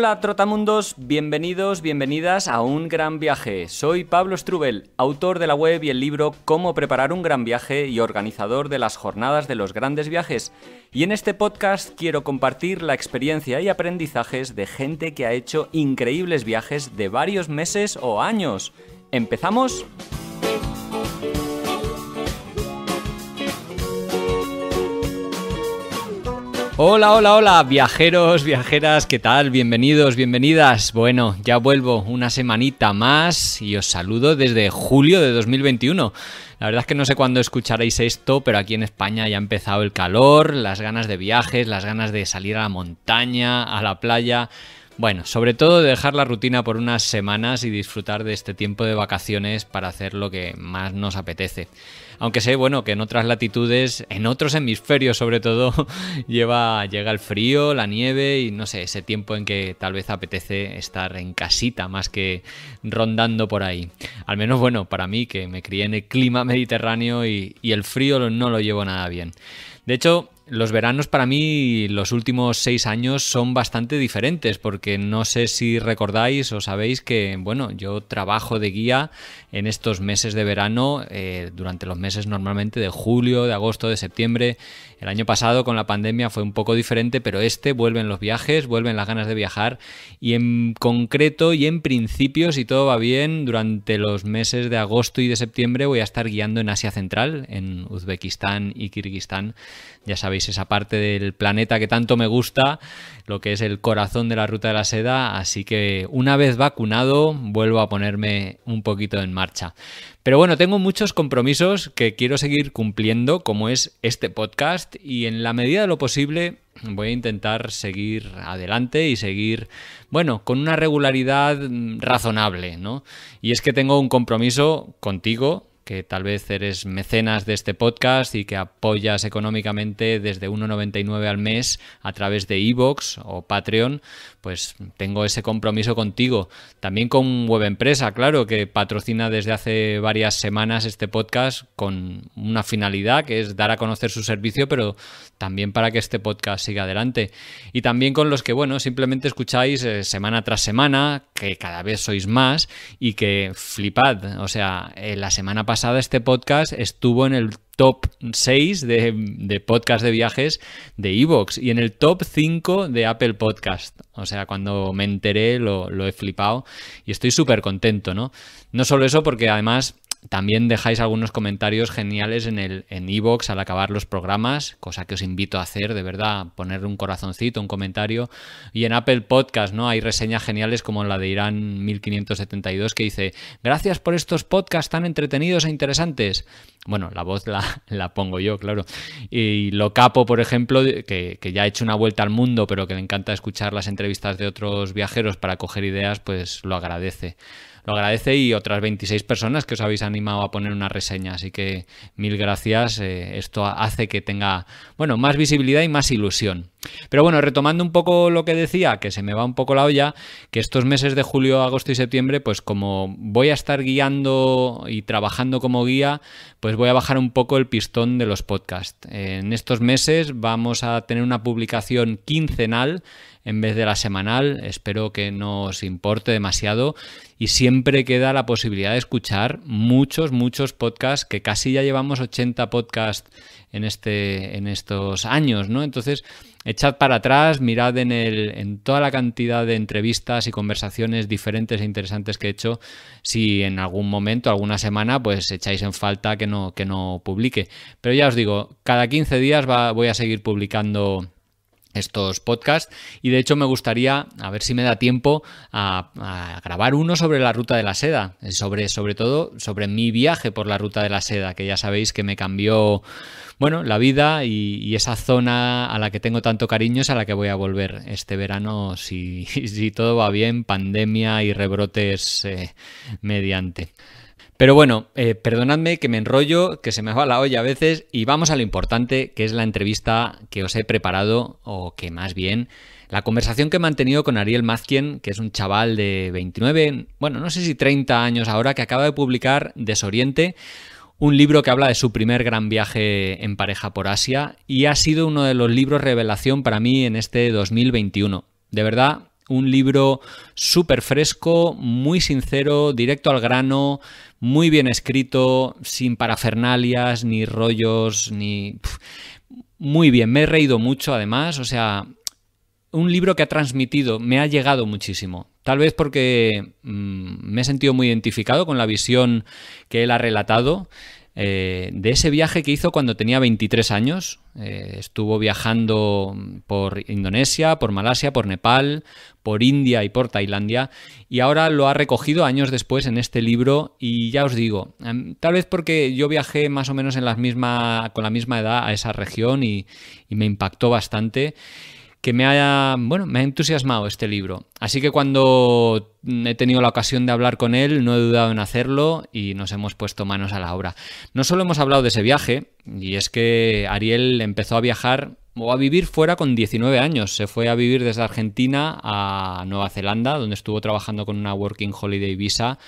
Hola Trotamundos, bienvenidos, bienvenidas a un gran viaje. Soy Pablo Strubel, autor de la web y el libro Cómo preparar un gran viaje y organizador de las jornadas de los grandes viajes. Y en este podcast quiero compartir la experiencia y aprendizajes de gente que ha hecho increíbles viajes de varios meses o años. ¿Empezamos? Hola, hola, hola, viajeros, viajeras, ¿qué tal? Bienvenidos, bienvenidas. Bueno, ya vuelvo una semanita más y os saludo desde julio de 2021. La verdad es que no sé cuándo escucharéis esto, pero aquí en España ya ha empezado el calor, las ganas de viajes, las ganas de salir a la montaña, a la playa. Bueno, sobre todo de dejar la rutina por unas semanas y disfrutar de este tiempo de vacaciones para hacer lo que más nos apetece. Aunque sé, bueno, que en otras latitudes, en otros hemisferios sobre todo, llega el frío, la nieve y no sé, ese tiempo en que tal vez apetece estar en casita más que rondando por ahí. Al menos, bueno, para mí, que me crié en el clima mediterráneo y, y el frío no lo llevo nada bien. De hecho, los veranos para mí, los últimos seis años son bastante diferentes, porque no sé si recordáis o sabéis que, bueno, yo trabajo de guía en estos meses de verano, eh, durante los meses normalmente de julio, de agosto, de septiembre. El año pasado con la pandemia fue un poco diferente, pero este vuelven los viajes, vuelven las ganas de viajar y en concreto y en principio, si todo va bien, durante los meses de agosto y de septiembre voy a estar guiando en Asia Central, en Uzbekistán y Kirguistán. Ya sabéis esa parte del planeta que tanto me gusta, lo que es el corazón de la ruta de la seda, así que una vez vacunado vuelvo a ponerme un poquito en marcha. Pero bueno, tengo muchos compromisos que quiero seguir cumpliendo, como es este podcast, y en la medida de lo posible voy a intentar seguir adelante y seguir, bueno, con una regularidad mm, razonable, ¿no? Y es que tengo un compromiso contigo, que tal vez eres mecenas de este podcast y que apoyas económicamente desde 1,99 al mes a través de ebooks o Patreon, pues tengo ese compromiso contigo. También con Web Empresa, claro, que patrocina desde hace varias semanas este podcast con una finalidad que es dar a conocer su servicio, pero también para que este podcast siga adelante. Y también con los que, bueno, simplemente escucháis eh, semana tras semana, que cada vez sois más y que flipad. O sea, eh, la semana pasada este podcast estuvo en el top 6 de, podcast de viajes de Evox y en el top 5 de Apple Podcast. O sea, cuando me enteré lo, lo he flipado y estoy súper contento, ¿no? No solo eso, porque además también dejáis algunos comentarios geniales en el en al acabar los programas, cosa que os invito a hacer, de verdad, ponerle un corazoncito, un comentario. Y en Apple Podcast, ¿no? Hay reseñas geniales como la de Irán 1572 que dice, gracias por estos podcasts tan entretenidos e interesantes. Bueno, la voz la, pongo yo, claro. Y Lo Capo, por ejemplo, que, que ya ha hecho una vuelta al mundo, pero que le encanta escuchar las entrevistas de otros viajeros para coger ideas, pues lo agradece lo agradece y otras 26 personas que os habéis animado a poner una reseña. Así que mil gracias. Eh, esto hace que tenga, bueno, más visibilidad y más ilusión. Pero bueno, retomando un poco lo que decía, que se me va un poco la olla, que estos meses de julio, agosto y septiembre, pues como voy a estar guiando y trabajando como guía, pues voy a bajar un poco el pistón de los podcasts. En estos meses vamos a tener una publicación quincenal en vez de la semanal. Espero que no os importe demasiado. Y siempre queda la posibilidad de escuchar muchos, muchos podcasts, que casi ya llevamos 80 podcasts en, este, en estos años, ¿no? Entonces, echad para atrás, mirad en, el, en toda la cantidad de entrevistas y conversaciones diferentes e interesantes que he hecho, si en algún momento, alguna semana, pues echáis en falta que no, que no publique. Pero ya os digo, cada 15 días voy a seguir publicando estos podcasts y de hecho me gustaría, a ver si me da tiempo, a, grabar uno sobre la ruta de la seda, eh, sobre, sobre todo sobre mi viaje por la ruta de la seda, que ya sabéis que me cambió bueno, la vida y, esa zona a la que tengo tanto cariño es a la que voy a volver este verano si, si todo va bien, pandemia y rebrotes eh, mediante. Pero bueno, eh, perdonadme que me enrollo, que se me va la olla a veces y vamos a lo importante, que es la entrevista que os he preparado, o que más bien la conversación que he mantenido con Ariel Mazquien, que es un chaval de 29, bueno, no sé si 30 años ahora, que acaba de publicar Desoriente, un libro que habla de su primer gran viaje en pareja por Asia y ha sido uno de los libros revelación para mí en este 2021. De verdad, un libro súper fresco, muy sincero, directo al grano, muy bien escrito, sin parafernalias, ni rollos, ni... Muy bien, me he reído mucho además, o sea, un libro que ha transmitido, me ha llegado muchísimo. Tal vez porque mm, me he sentido muy identificado con la visión que él ha relatado eh, de ese viaje que hizo cuando tenía 23 años. Eh, estuvo viajando por Indonesia, por Malasia, por Nepal, por India y por Tailandia. Y ahora lo ha recogido años después en este libro. Y ya os digo, em, tal vez porque yo viajé más o menos en la misma, con la misma edad a esa región y me impactó bastante que me ha, bueno, me ha entusiasmado este libro. Así que cuando mm, he tenido la ocasión de hablar con él, no he dudado en hacerlo y nos hemos puesto manos a la obra. No solo hemos hablado de ese viaje, y es que Ariel empezó a viajar o a vivir fuera con 19 años. Se fue a vivir desde Argentina a Nueva Zelanda, donde estuvo trabajando con una Working Holiday Visa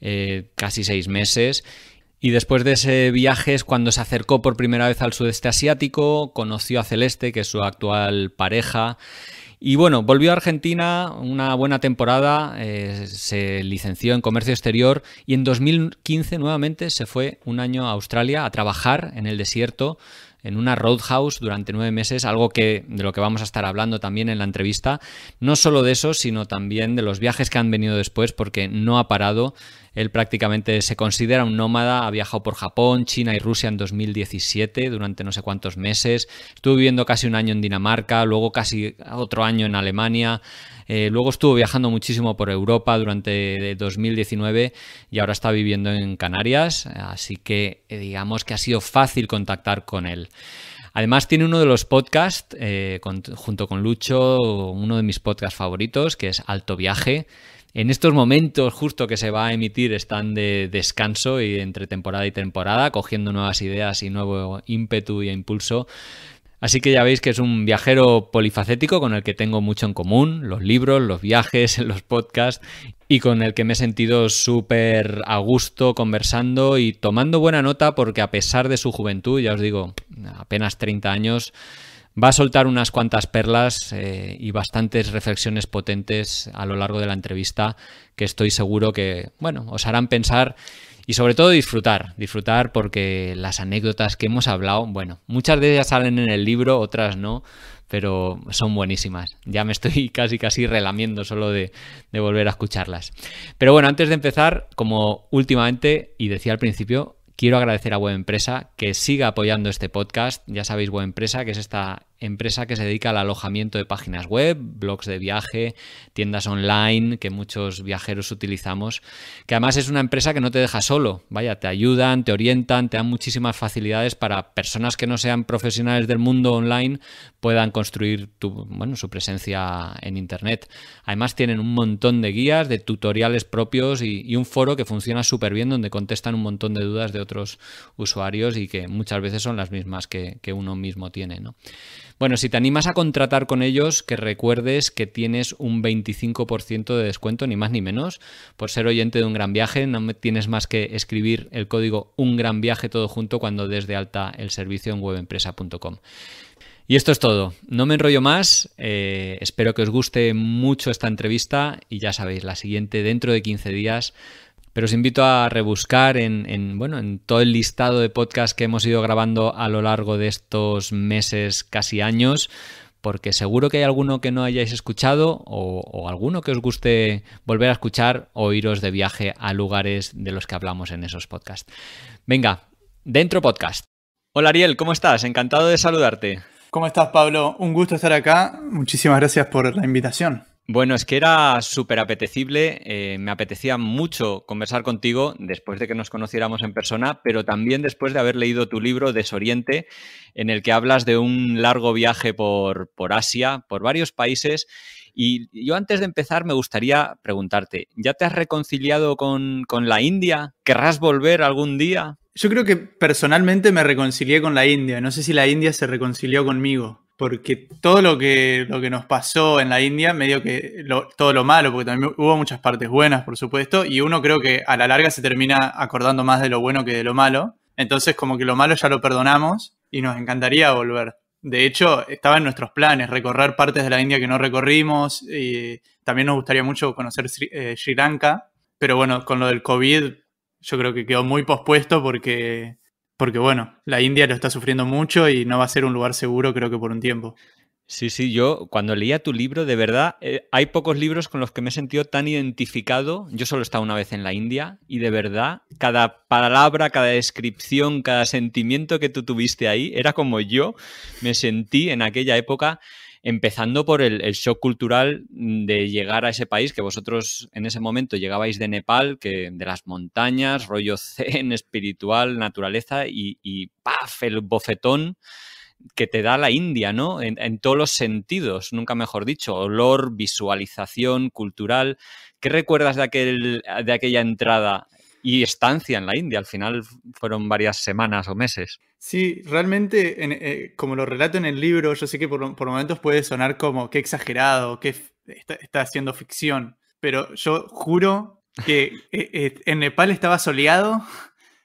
eh, casi seis meses y después de ese viaje es cuando se acercó por primera vez al sudeste asiático, conoció a Celeste, que es su actual pareja, y bueno, volvió a Argentina una buena temporada, eh, se licenció en comercio exterior y en 2015 nuevamente se fue un año a Australia a trabajar en el desierto, en una roadhouse durante nueve meses, algo que, de lo que vamos a estar hablando también en la entrevista. No solo de eso, sino también de los viajes que han venido después, porque no ha parado él prácticamente se considera un nómada, ha viajado por Japón, China y Rusia en 2017 durante no sé cuántos meses, estuvo viviendo casi un año en Dinamarca, luego casi otro año en Alemania, eh, luego estuvo viajando muchísimo por Europa durante 2019 eh, y ahora está viviendo en Canarias, así que eh, digamos que ha sido fácil contactar con él. Además tiene uno de los podcasts, junto con Lucho, uno de mis podcasts favoritos, que es Alto Viaje. En estos momentos, justo que se va a emitir, están de descanso y entre temporada y temporada, cogiendo nuevas ideas y nuevo ímpetu y impulso. Así que ya veis que es un viajero polifacético con el que tengo mucho en común, los libros, los viajes, los podcasts, y con el que me he sentido súper a gusto conversando y tomando buena nota porque a pesar de su juventud, ya os digo, apenas 30 años, va a soltar unas cuantas perlas eh, y bastantes reflexiones potentes a lo largo de la entrevista que estoy seguro que, bueno, os harán pensar y sobre todo disfrutar, disfrutar porque las anécdotas que hemos hablado, bueno, muchas de ellas salen en el libro, otras no, pero son buenísimas. Ya me estoy casi casi relamiendo solo de, de volver a escucharlas. Pero bueno, antes de empezar, como últimamente y decía al principio, quiero agradecer a Web Empresa que siga apoyando este podcast. Ya sabéis, Web Empresa, que es esta empresa que se dedica al alojamiento de páginas web, blogs de viaje, tiendas online que muchos viajeros utilizamos, que además es una empresa que no te deja solo, vaya, te ayudan, te orientan, te dan muchísimas facilidades para personas que no sean profesionales del mundo online puedan construir bueno, su presencia en Internet. Además tienen un montón de guías, de tutoriales propios y, un foro que funciona súper bien donde contestan un montón de dudas de otros usuarios y que muchas veces son las mismas que, uno mismo tiene. ¿no? Bueno, si te animas a contratar con ellos, que recuerdes que tienes un 25% de descuento, ni más ni menos, por ser oyente de un gran viaje. No tienes más que escribir el código un gran viaje todo junto cuando des de alta el servicio en webempresa.com. Y esto es todo. No me enrollo más. Eh, espero que os guste mucho esta entrevista y ya sabéis, la siguiente dentro de 15 días pero os invito a rebuscar en, bueno, en todo el listado de podcasts que hemos ido grabando a lo largo de estos meses, casi años, porque seguro que hay alguno que no hayáis escuchado o, o alguno que os guste volver a escuchar o iros de viaje a lugares de los que hablamos en esos podcasts. Venga, dentro podcast. Hola Ariel, ¿cómo estás? Encantado de saludarte. ¿Cómo estás, Pablo? Un gusto estar acá. Muchísimas gracias por la invitación. Bueno, es que era súper apetecible, eh, me apetecía mucho conversar contigo después de que nos conociéramos en persona, pero también después de haber leído tu libro Desoriente, en el que hablas de un largo viaje por, por Asia, por varios países. Y yo antes de empezar me gustaría preguntarte, ¿ya te has reconciliado con, con la India? ¿Querrás volver algún día? Yo creo que personalmente me reconcilié con la India, no sé si la India se reconcilió conmigo porque todo lo que, lo que nos pasó en la India, medio que todo lo malo, porque también hubo muchas partes buenas, por supuesto, y uno creo que a la larga se termina acordando más de lo bueno que de lo malo. Entonces, como que lo malo ya lo perdonamos y nos encantaría volver. De hecho, estaba en nuestros planes recorrer partes de la India que no recorrimos y también nos gustaría mucho conocer Sri eh, Lanka, pero bueno, con lo del COVID yo creo que quedó muy pospuesto porque porque bueno, la India lo está sufriendo mucho y no va a ser un lugar seguro creo que por un tiempo. Sí, sí, yo cuando leía tu libro, de verdad, eh, hay pocos libros con los que me he sentido tan identificado. Yo solo he estado una vez en la India y de verdad, cada palabra, cada descripción, cada sentimiento que tú tuviste ahí, era como yo me sentí en aquella época empezando por el, shock cultural mm, de llegar a ese país que vosotros en ese momento llegabais de Nepal, que de las montañas, rollo zen, espiritual, naturaleza y, ¡paf! el bofetón que te da la India, ¿no? En, todos los sentidos, nunca mejor dicho, olor, visualización, cultural. ¿Qué recuerdas de, aquel, de aquella entrada y estancia en la India. Al final fueron varias semanas o meses. Sí, realmente, eh, como lo relato en el libro, yo sé que por, momentos puede sonar como que exagerado, que está, haciendo ficción, pero yo juro que eh, eh, en Nepal estaba soleado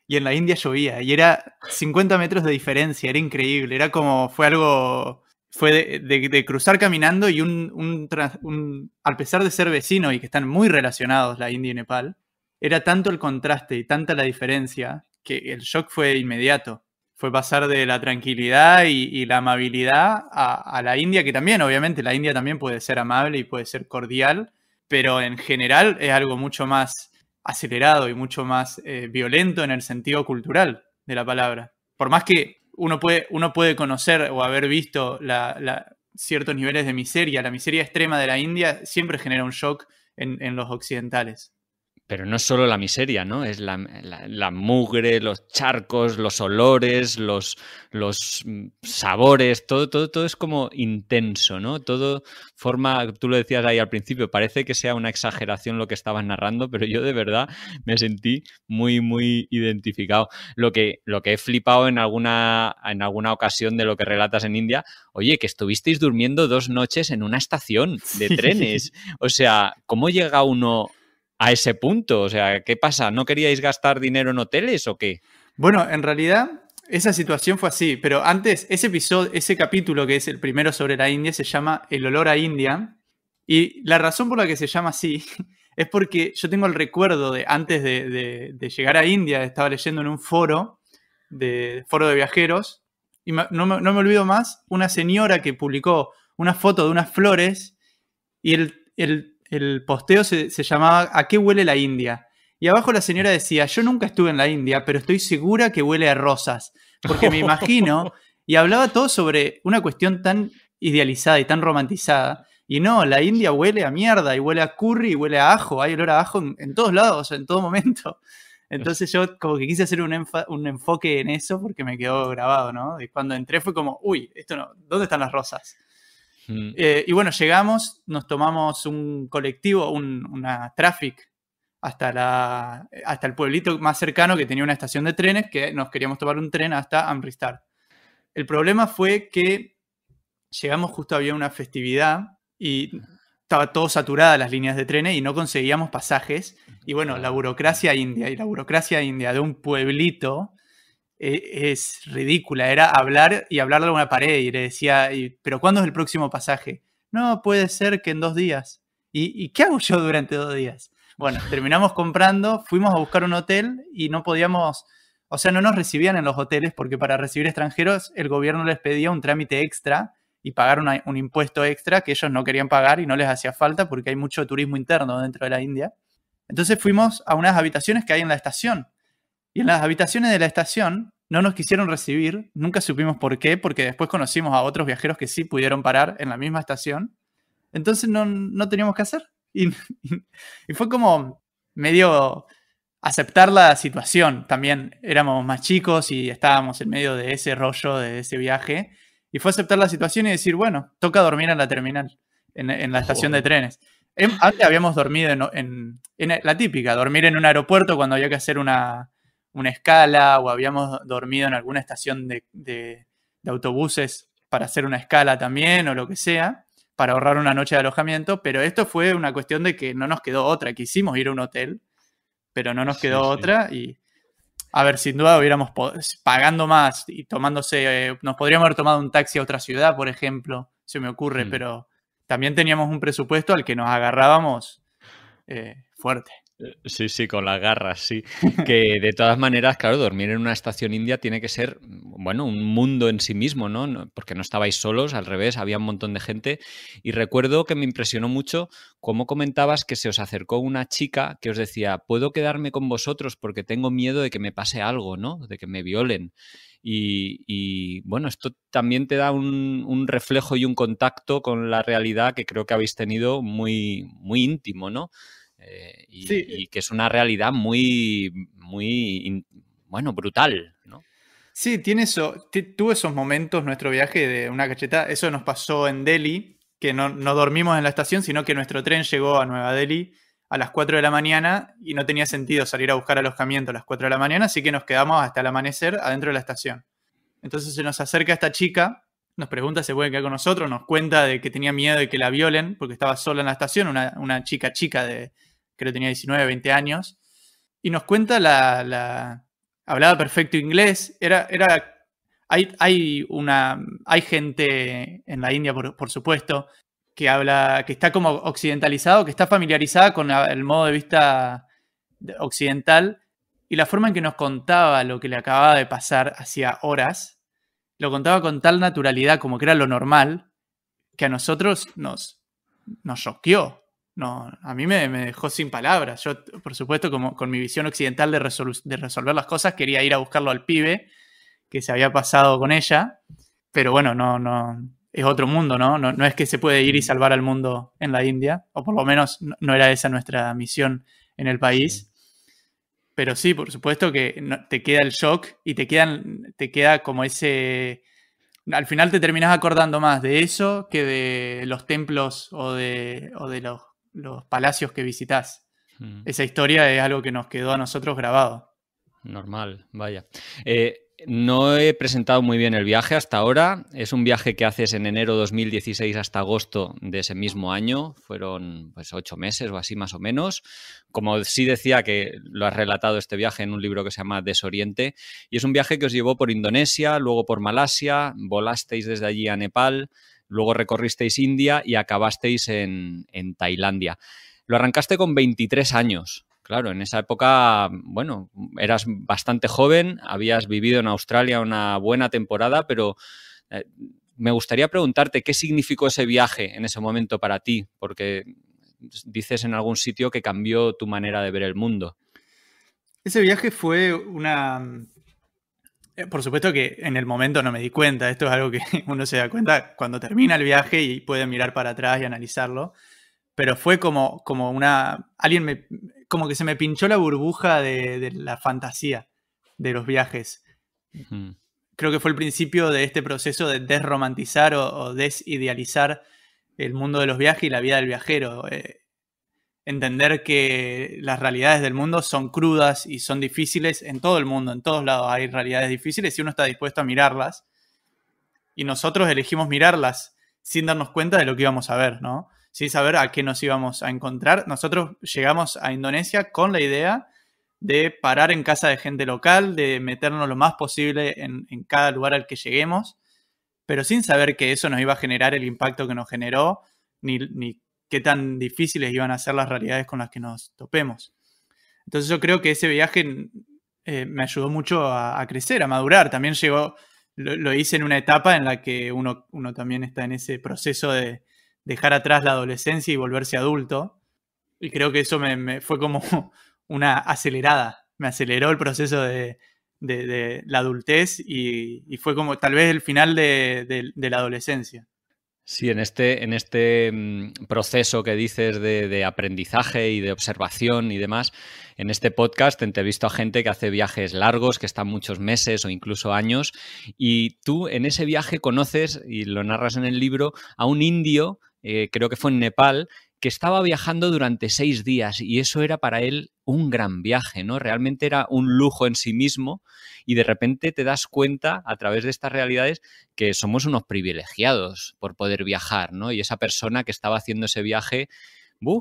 y en la India llovía y era 50 metros de diferencia, era increíble, era como, fue algo, fue de, cruzar caminando y un, al pesar de ser vecino y que están muy relacionados la India y Nepal, era tanto el contraste y tanta la diferencia que el shock fue inmediato. Fue pasar de la tranquilidad y, la amabilidad a, la India, que también, obviamente, la India también puede ser amable y puede ser cordial, pero en general es algo mucho más acelerado y mucho más eh, violento en el sentido cultural de la palabra. Por más que uno puede, uno puede conocer o haber visto ciertos niveles de miseria, la miseria extrema de la India siempre genera un shock en los occidentales pero no es solo la miseria, ¿no? Es la, mugre, los charcos, los olores, los, los mm, sabores, todo, todo, todo, es como intenso, ¿no? Todo forma, tú lo decías ahí al principio, parece que sea una exageración lo que estabas narrando, pero yo de verdad me sentí muy, muy identificado. Lo que, lo que he flipado en alguna, en alguna ocasión de lo que relatas en India, oye, que estuvisteis durmiendo dos noches en una estación de trenes. O sea, ¿cómo llega uno a ese punto? O sea, ¿qué pasa? ¿No queríais gastar dinero en hoteles o qué? Bueno, en realidad esa situación fue así, pero antes ese episodio, ese capítulo que es el primero sobre la India se llama El olor a India y la razón por la que se llama así es porque yo tengo el recuerdo de antes de, llegar a India estaba leyendo en un foro de foro de viajeros y no me, no me olvido más una señora que publicó una foto de unas flores y el, el el posteo se, llamaba ¿A qué huele la India? Y abajo la señora decía, yo nunca estuve en la India, pero estoy segura que huele a rosas, porque me imagino, y hablaba todo sobre una cuestión tan idealizada y tan romantizada. Y no, la India huele a mierda, y huele a curry, y huele a ajo, hay olor a ajo en, todos lados, en todo momento. Entonces yo como que quise hacer un, un, enfoque en eso porque me quedó grabado, ¿no? Y cuando entré fue como, uy, esto no, ¿dónde están las rosas? Eh, y bueno, llegamos, nos tomamos un colectivo, un, una traffic hasta, la, hasta el pueblito más cercano que tenía una estación de trenes, que nos queríamos tomar un tren hasta Amristar. El problema fue que llegamos justo, había una festividad y estaba todo saturada las líneas de trenes y no conseguíamos pasajes. Y bueno, la burocracia india y la burocracia india de un pueblito e, es ridícula. Era hablar y hablar a una pared y le decía, pero ¿cuándo es el próximo pasaje? No, puede ser que en dos días. ¿Y, qué hago yo durante dos días? Bueno, terminamos comprando, fuimos a buscar un hotel y no podíamos, o sea, no nos recibían en los hoteles porque para recibir extranjeros el gobierno les pedía un trámite extra y pagar un impuesto extra que ellos no querían pagar y no les hacía falta porque hay mucho turismo interno dentro de la India. Entonces fuimos a unas habitaciones que hay en la estación y en las habitaciones de la estación no nos quisieron recibir, nunca supimos por qué, porque después conocimos a otros viajeros que sí pudieron parar en la misma estación. Entonces no, teníamos que hacer. Y, y, fue como medio aceptar la situación también. Éramos más chicos y estábamos en medio de ese rollo, de ese viaje. Y fue aceptar la situación y decir, bueno, toca dormir en la terminal, en, la estación de trenes. Em, antes habíamos dormido en, la típica, dormir en un aeropuerto cuando había que hacer una, una escala o habíamos dormido en alguna estación de, autobuses para hacer una escala también o lo que sea, para ahorrar una noche de alojamiento, pero esto fue una cuestión de que no nos quedó otra, quisimos ir a un hotel, pero no nos quedó otra y a ver, sin duda hubiéramos pagando más y tomándose, nos podríamos haber tomado un taxi a otra ciudad, por ejemplo, se me ocurre, mm. pero también teníamos un presupuesto al que nos agarrábamos eh, fuerte. Sí, sí, con las garras, sí. Que de todas maneras, claro, dormir en una estación india tiene que ser, bueno, un mundo en sí mismo, ¿no? Porque no estabais solos, al revés, había un montón de gente. Y recuerdo que me impresionó mucho cómo comentabas que se os acercó una chica que os decía, puedo quedarme con vosotros porque tengo miedo de que me pase algo, ¿no? De que me violen. Y, bueno, esto también te da un, un, reflejo y un contacto con la realidad que creo que habéis tenido muy, muy íntimo, ¿no? Eh, y, que es una realidad muy, muy, bueno, brutal, ¿no? Sí, tiene eso, tuvo esos momentos nuestro viaje de una cacheta, eso nos pasó en Delhi, que no, dormimos en la estación, sino que nuestro tren llegó a Nueva Delhi a las 4 de la mañana y no tenía sentido salir a buscar alojamiento a las 4 de la mañana, así que nos quedamos hasta el amanecer adentro de la estación. Entonces se nos acerca esta chica, nos pregunta si puede quedar con nosotros, nos cuenta de que tenía miedo de que la violen porque estaba sola en la estación, una chica chica de tenía 19, 20 años, y nos cuenta la... hablaba perfecto inglés, era... era hay, hay, una, hay gente en la India, por, supuesto, que habla, que está como occidentalizado, que está familiarizada con el modo de vista occidental y la forma en que nos contaba lo que le acababa de pasar hacía horas, lo contaba con tal naturalidad como que era lo normal, que a nosotros nos nos choqueó no, a mí me, dejó sin palabras. Yo, por supuesto, como, con mi visión occidental de, de, resolver las cosas, quería ir a buscarlo al pibe que se había pasado con ella. Pero bueno, no, no, es otro mundo, ¿no? No, es que se puede ir y mm. salvar al mundo en la India, o por lo menos no, era esa nuestra misión en el país. Pero sí, por supuesto que te queda el shock y te, quedan, te queda como ese... Al final te terminas acordando más de eso que de los templos o de, o de los los palacios que visitas. Mm. Esa historia es algo que nos quedó a nosotros grabado. Normal, vaya. Eh, no he presentado muy bien el viaje hasta ahora. Es un viaje que haces en enero 2016 hasta agosto de ese mismo año. Fueron pues ocho meses o así más o menos. Como sí decía que lo has relatado este viaje en un libro que se llama Desoriente. Y es un viaje que os llevó por Indonesia, luego por Malasia. Volasteis desde allí a Nepal luego recorristeis India y acabasteis en, Tailandia. Lo arrancaste con 23 años. Claro, en esa época, bueno, eras bastante joven, habías vivido en Australia una buena temporada, pero eh, me gustaría preguntarte qué significó ese viaje en ese momento para ti, porque dices en algún sitio que cambió tu manera de ver el mundo. Ese viaje fue una, eh, por supuesto que en el momento no me di cuenta, esto es algo que uno se da cuenta cuando termina el viaje y puede mirar para atrás y analizarlo, pero fue como, como una, alguien me, como que se me pinchó la burbuja de, la fantasía de los viajes. Creo que fue el principio de este proceso de desromantizar o, desidealizar el mundo de los viajes y la vida del viajero. Eh, entender que las realidades del mundo son crudas y son difíciles en todo el mundo, en todos lados hay realidades difíciles y uno está dispuesto a mirarlas. Y nosotros elegimos mirarlas sin darnos cuenta de lo que íbamos a ver, ¿no? Sin saber a qué nos íbamos a encontrar. Nosotros llegamos a Indonesia con la idea de parar en casa de gente local, de meternos lo más posible en, cada lugar al que lleguemos, pero sin saber que eso nos iba a generar el impacto que nos generó, ni, ni qué tan difíciles iban a ser las realidades con las que nos topemos. Entonces yo creo que ese viaje eh, me ayudó mucho a, crecer, a madurar. También llegó, lo, hice en una etapa en la que uno, uno también está en ese proceso de dejar atrás la adolescencia y volverse adulto. Y creo que eso me, fue como una acelerada, me aceleró el proceso de, la adultez y, fue como tal vez el final de la adolescencia. Sí, en este, en este mm, proceso que dices de, aprendizaje y de observación y demás, en este podcast entrevisto a gente que hace viajes largos, que están muchos meses o incluso años, y tú en ese viaje conoces, y lo narras en el libro, a un indio, eh, creo que fue en Nepal, que estaba viajando durante seis días y eso era para él un gran viaje, ¿no? Realmente era un lujo en sí mismo y de repente te das cuenta a través de estas realidades que somos unos privilegiados por poder viajar, ¿no? Y esa persona que estaba haciendo ese viaje, eh,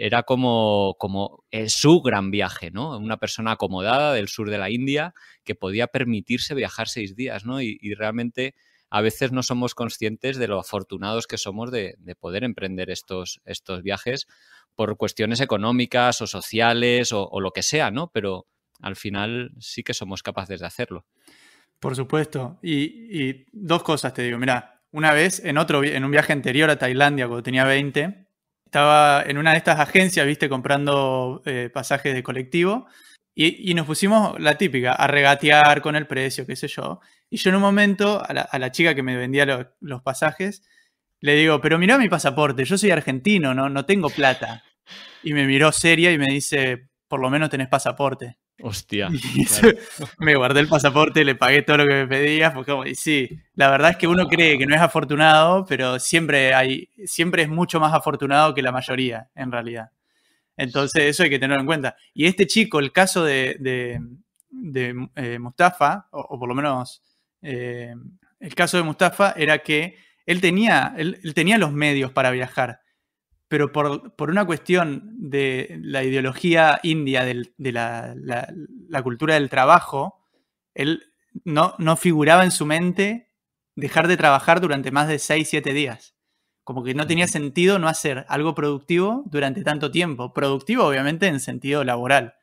era como, como eh, su gran viaje, ¿no? Una persona acomodada del sur de la India que podía permitirse viajar seis días, ¿no? y realmente a veces no somos conscientes de lo afortunados que somos de, poder emprender estos, estos viajes por cuestiones económicas o sociales o, lo que sea, ¿no? Pero al final sí que somos capaces de hacerlo. Por supuesto. Y, dos cosas te digo. Mira, una vez en otro en un viaje anterior a Tailandia, cuando tenía 20, estaba en una de estas agencias, viste, comprando eh, pasajes de colectivo. Y, y, nos pusimos la típica, a regatear con el precio, qué sé yo. Y yo en un momento, a la, chica que me vendía los pasajes, le digo, pero mirá mi pasaporte, yo soy argentino, no, no tengo plata. Y me miró seria y me dice, por lo menos tenés pasaporte. Hostia. me guardé el pasaporte, le pagué todo lo que me pedía. porque y sí, la verdad es que uno cree que no es afortunado, pero siempre hay, siempre es mucho más afortunado que la mayoría, en realidad. Entonces, eso hay que tenerlo en cuenta. Y este chico, el caso de, de, eh, Mustafa, o, por lo menos eh, el caso de Mustafa era que él tenía, él, tenía los medios para viajar, pero por, una cuestión de la ideología india, de la, cultura del trabajo, él no, no figuraba en su mente dejar de trabajar durante más de 6, 7 días. Como que no tenía sentido no hacer algo productivo durante tanto tiempo. Productivo, obviamente, en sentido laboral.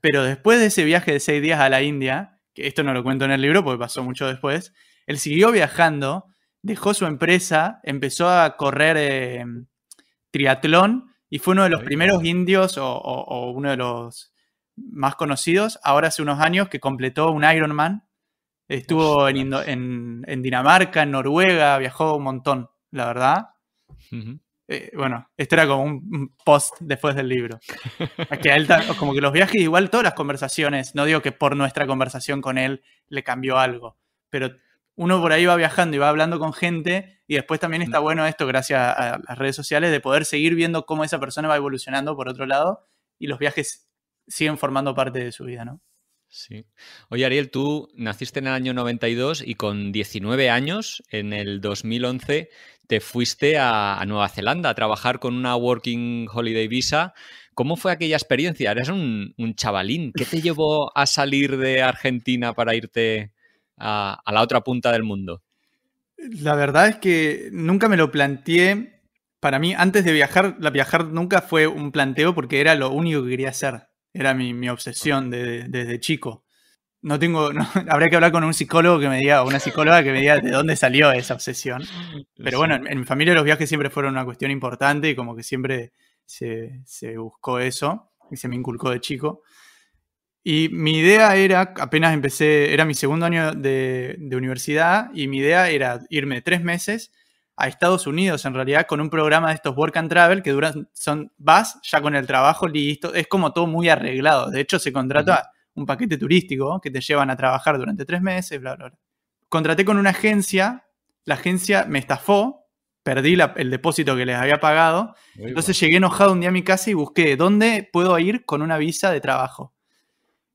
Pero después de ese viaje de seis días a la India, esto no lo cuento en el libro porque pasó mucho después, él siguió viajando, dejó su empresa, empezó a correr eh, triatlón y fue uno de los primeros indios o, uno de los más conocidos, ahora hace unos años, que completó un Ironman. Estuvo en, Dinamarca, en Noruega, viajó un montón, la verdad. Ajá. Eh, bueno, esto era como un post después del libro. Que él, como que los viajes, igual todas las conversaciones, no digo que por nuestra conversación con él le cambió algo, pero uno por ahí va viajando y va hablando con gente y después también está mm. bueno esto, gracias a las redes sociales, de poder seguir viendo cómo esa persona va evolucionando por otro lado y los viajes siguen formando parte de su vida, ¿no? Sí. Oye, Ariel, tú naciste en el año 92 y con 19 años, en el 2011, te fuiste a, Nueva Zelanda a trabajar con una Working Holiday Visa. ¿Cómo fue aquella experiencia? Eres un, chavalín. ¿Qué te llevó a salir de Argentina para irte a, la otra punta del mundo? La verdad es que nunca me lo planteé para mí, antes de viajar, la viajar nunca fue un planteo porque era lo único que quería hacer. Era mi, obsesión desde chico. No tengo, habría que hablar con un psicólogo que me diga, o una psicóloga que me diga de dónde salió esa obsesión. Pero bueno, en, mi familia los viajes siempre fueron una cuestión importante y como que siempre se, buscó eso y se me inculcó de chico. Y mi idea era, apenas empecé, era mi segundo año de, de universidad y mi idea era irme tres meses a Estados Unidos en realidad con un programa de estos work and travel que duran, son, vas ya con el trabajo listo, es como todo muy arreglado. De hecho se contrata un paquete turístico que te llevan a trabajar durante tres meses, bla, bla, bla. Contraté con una agencia, la agencia me estafó, perdí el depósito que les había pagado, entonces llegué enojado un día a mi casa y busqué dónde puedo ir con una visa de trabajo.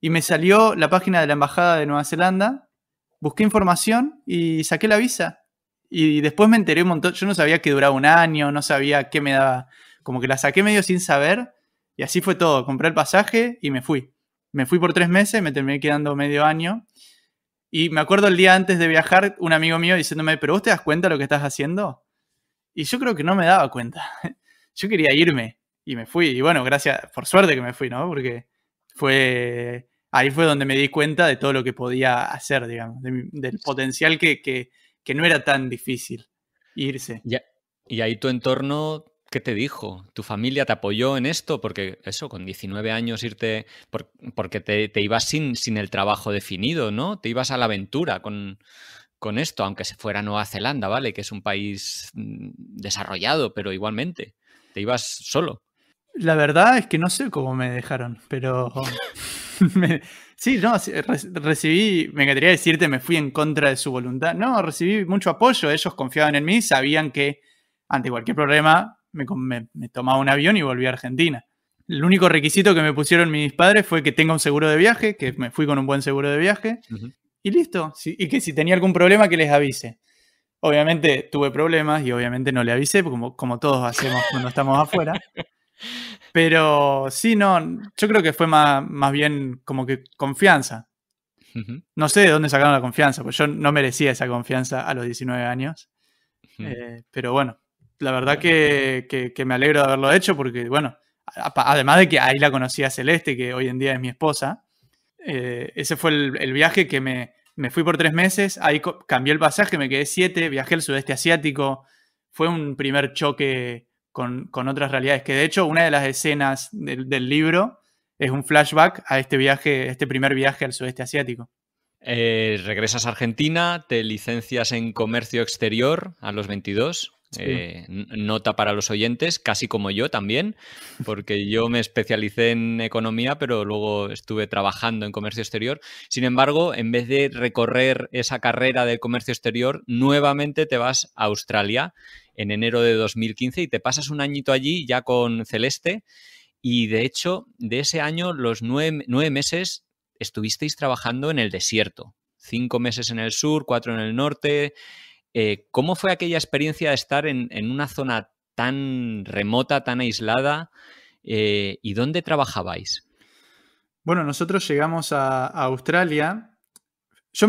Y me salió la página de la Embajada de Nueva Zelanda, busqué información y saqué la visa. Y después me enteré un montón, yo no sabía que duraba un año, no sabía qué me daba, como que la saqué medio sin saber, y así fue todo, compré el pasaje y me fui me fui por tres meses, me terminé quedando medio año. Y me acuerdo el día antes de viajar, un amigo mío diciéndome, pero vos te das cuenta lo que estás haciendo? Y yo creo que no me daba cuenta. Yo quería irme y me fui. Y bueno, gracias, por suerte que me fui, ¿no? Porque fue, ahí fue donde me di cuenta de todo lo que podía hacer, digamos, del potencial que, no era tan difícil irse. Ya y ahí tu entorno ¿Qué te dijo? ¿Tu familia te apoyó en esto? Porque eso, con 19 años irte, porque te, ibas sin, sin, el trabajo definido, ¿no? Te ibas a la aventura con, con esto, aunque se fuera a Nueva Zelanda, ¿vale? Que es un país mm, desarrollado, pero igualmente, te ibas solo. La verdad es que no sé cómo me dejaron, pero... sí, no, recibí, me encantaría decirte, me fui en contra de su voluntad. No, recibí mucho apoyo, ellos confiaban en mí, sabían que ante cualquier problema me, tomaba un avión y volví a Argentina. El único requisito que me pusieron mis padres fue que tenga un seguro de viaje, que me fui con un buen seguro de viaje, y listo. y que si tenía algún problema, que les avise. Obviamente tuve problemas y obviamente no le avisé, como, como todos hacemos cuando estamos afuera. Pero sí, no, yo creo que fue más, bien como que confianza. No sé de dónde sacaron la confianza, pues yo no merecía esa confianza a los 19 años. Eh, pero bueno, la verdad que, me alegro de haberlo hecho porque, bueno, además de que ahí la conocí a Celeste, que hoy en día es mi esposa, eh, ese fue el, viaje que me, fui por tres meses, ahí cambió el pasaje, me quedé siete, viajé al sudeste asiático, fue un primer choque con, otras realidades, que de hecho una de las escenas del, libro es un flashback a este viaje, este primer viaje al sudeste asiático. Eh, regresas a Argentina, te licencias en comercio exterior a los 22. Eh, nota para los oyentes, casi como yo también, porque yo me especialicé en economía, pero luego estuve trabajando en comercio exterior. Sin embargo, en vez de recorrer esa carrera del comercio exterior, nuevamente te vas a Australia en enero de 2015 y te pasas un añito allí ya con Celeste. Y de hecho, de ese año, los nueve meses estuvisteis trabajando en el desierto. Cinco meses en el sur, cuatro en el norte, eh, ¿Cómo fue aquella experiencia de estar en, una zona tan remota, tan aislada? Eh, ¿Y dónde trabajabais? Bueno, nosotros llegamos a, Australia. Yo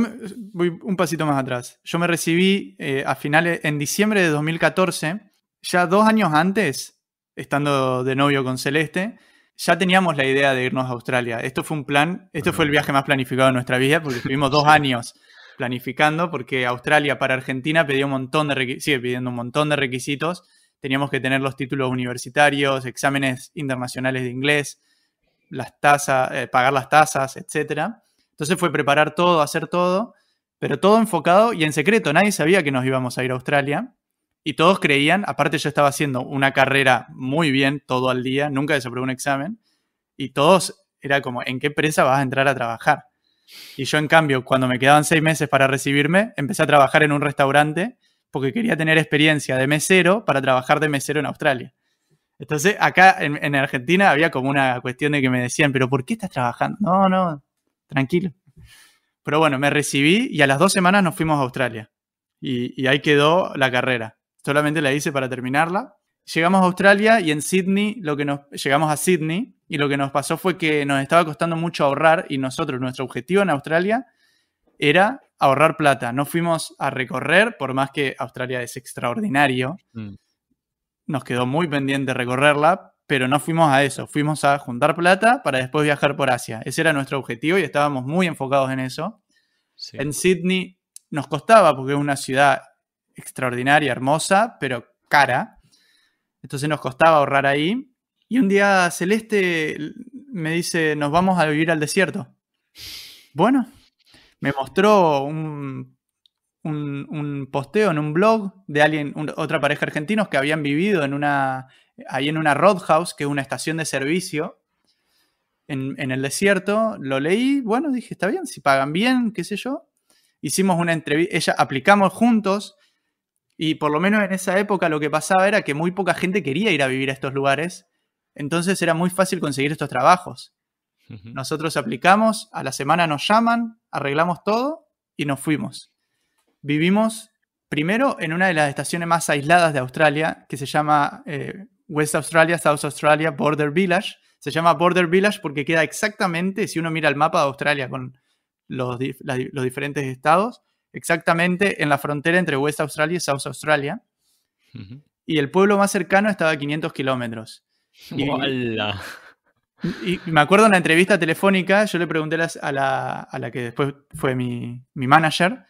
voy un pasito más atrás. Yo me recibí eh, a finales, en diciembre de 2014, ya dos años antes, estando de novio con Celeste, ya teníamos la idea de irnos a Australia. Esto fue un plan, esto fue el viaje más planificado de nuestra vida porque estuvimos dos años planificando porque Australia para Argentina pedía un montón de pidiendo un montón de requisitos. Teníamos que tener los títulos universitarios, exámenes internacionales de inglés, las tasas, eh, pagar las tasas, etc. Entonces fue preparar todo, hacer todo, pero todo enfocado y en secreto. Nadie sabía que nos íbamos a ir a Australia y todos creían, aparte yo estaba haciendo una carrera muy bien todo al día, nunca desaprobé un examen y todos era como, ¿en qué empresa vas a entrar a trabajar? Y yo, en cambio, cuando me quedaban seis meses para recibirme, empecé a trabajar en un restaurante porque quería tener experiencia de mesero para trabajar de mesero en Australia. Entonces, acá en, Argentina había como una cuestión de que me decían, pero ¿por qué estás trabajando? No, no, tranquilo. Pero bueno, me recibí y a las dos semanas nos fuimos a Australia. y ahí quedó la carrera. Solamente la hice para terminarla llegamos a Australia y en Sydney, lo que nos, llegamos a Sydney y lo que nos pasó fue que nos estaba costando mucho ahorrar y nosotros, nuestro objetivo en Australia era ahorrar plata. No fuimos a recorrer, por más que Australia es extraordinario, mm. nos quedó muy pendiente recorrerla, pero no fuimos a eso, fuimos a juntar plata para después viajar por Asia. Ese era nuestro objetivo y estábamos muy enfocados en eso. En Sydney nos costaba porque es una ciudad extraordinaria, hermosa, pero cara. Entonces nos costaba ahorrar ahí. Y un día Celeste me dice, nos vamos a vivir al desierto. Bueno, me mostró un, un, posteo en un blog de alguien, otra pareja argentinos que habían vivido en una, ahí en una roadhouse, que es una estación de servicio en, en el desierto. Lo leí, bueno, dije, está bien, si pagan bien, qué sé yo. Hicimos una entrevista, ella aplicamos juntos, y por lo menos en esa época lo que pasaba era que muy poca gente quería ir a vivir a estos lugares, entonces era muy fácil conseguir estos trabajos. Nosotros aplicamos, a la semana nos llaman, arreglamos todo y nos fuimos. Vivimos primero en una de las estaciones más aisladas de Australia, que se llama eh, West Australia, South Australia, Border Village. Se llama Border Village porque queda exactamente, si uno mira el mapa de Australia con los diferentes estados, exactamente en la frontera entre West Australia y South Australia. Y el pueblo más cercano estaba a 500 kilómetros. Y, y, me acuerdo en la entrevista telefónica, yo le pregunté a la, que después fue mi, mi manager,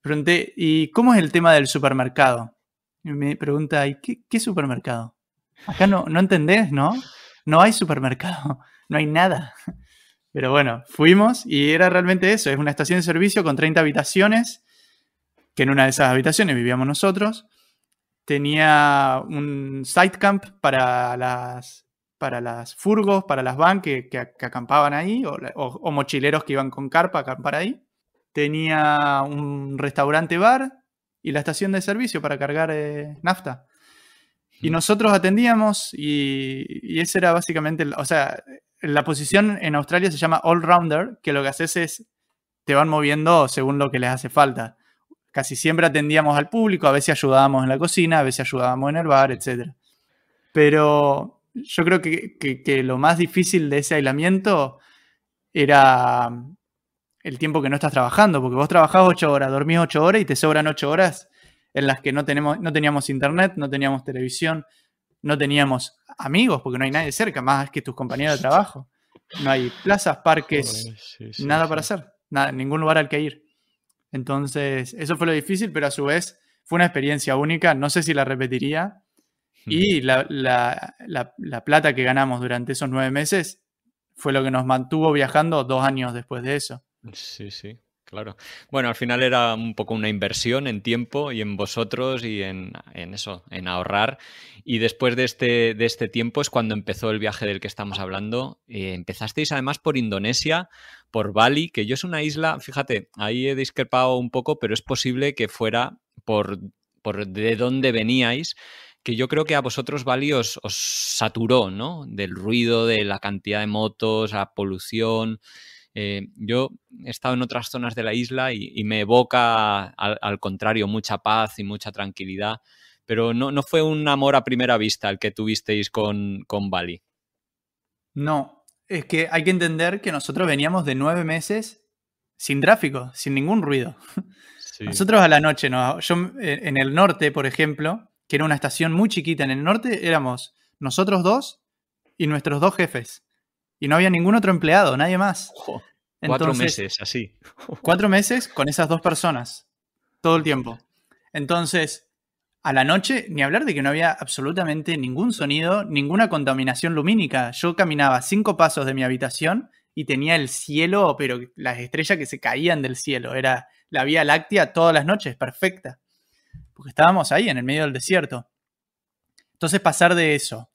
pregunté, ¿y cómo es el tema del supermercado? Y me pregunta, ¿y qué, supermercado? Acá no, no entendés, ¿no? No hay supermercado, no hay nada. Pero bueno, fuimos y era realmente eso, es una estación de servicio con 30 habitaciones que en una de esas habitaciones vivíamos nosotros, tenía un camp... para las, para las furgos, para las van que, acampaban ahí, o, mochileros que iban con carpa a acampar ahí. Tenía un restaurante bar y la estación de servicio para cargar eh, nafta. Y nosotros atendíamos y, y ese era básicamente, o sea, la posición en Australia se llama all-rounder, que lo que haces es, te van moviendo según lo que les hace falta. Casi siempre atendíamos al público, a veces ayudábamos en la cocina, a veces ayudábamos en el bar, etc. Pero yo creo que, lo más difícil de ese aislamiento era mm, el tiempo que no estás trabajando, porque vos trabajás ocho horas, dormís ocho horas y te sobran ocho horas en las que no, tenemos, no teníamos internet, no teníamos televisión, no teníamos amigos, porque no hay nadie cerca, más que tus compañeros de trabajo. No hay plazas, parques, nada para hacer, nada, ningún lugar al que ir. Entonces, eso fue lo difícil, pero a su vez fue una experiencia única, no sé si la repetiría. Y la, plata que ganamos durante esos nueve meses fue lo que nos mantuvo viajando dos años después de eso. Sí, sí, Claro. Bueno, al final era un poco una inversión en tiempo y en vosotros y en, eso, en ahorrar. Y después de este, de este, tiempo es cuando empezó el viaje del que estamos hablando. Eh, empezasteis además por Indonesia por Bali, que yo es una isla, fíjate, ahí he discrepado un poco, pero es posible que fuera por, de dónde veníais que yo creo que a vosotros Bali os, saturó, ¿no? Del ruido, de la cantidad de motos, la polución. Eh, yo he estado en otras zonas de la isla y, me evoca, al, contrario, mucha paz y mucha tranquilidad. Pero no, no fue un amor a primera vista el que tuvisteis con, con Bali. No, es que hay que entender que nosotros veníamos de nueve meses sin tráfico, sin ningún ruido. Nosotros a la noche, no, yo eh, en el norte, por ejemplo, que era una estación muy chiquita en el norte, éramos nosotros dos y nuestros dos jefes. Y no había ningún otro empleado, nadie más. cuatro meses, así. cuatro meses con esas dos personas, todo el tiempo. Entonces, a la noche, ni hablar de que no había absolutamente ningún sonido, ninguna contaminación lumínica. Yo caminaba cinco pasos de mi habitación y tenía el cielo, pero las estrellas que se caían del cielo. Era la Vía Láctea todas las noches, perfecta. Porque estábamos ahí, en el medio del desierto. Entonces pasar de eso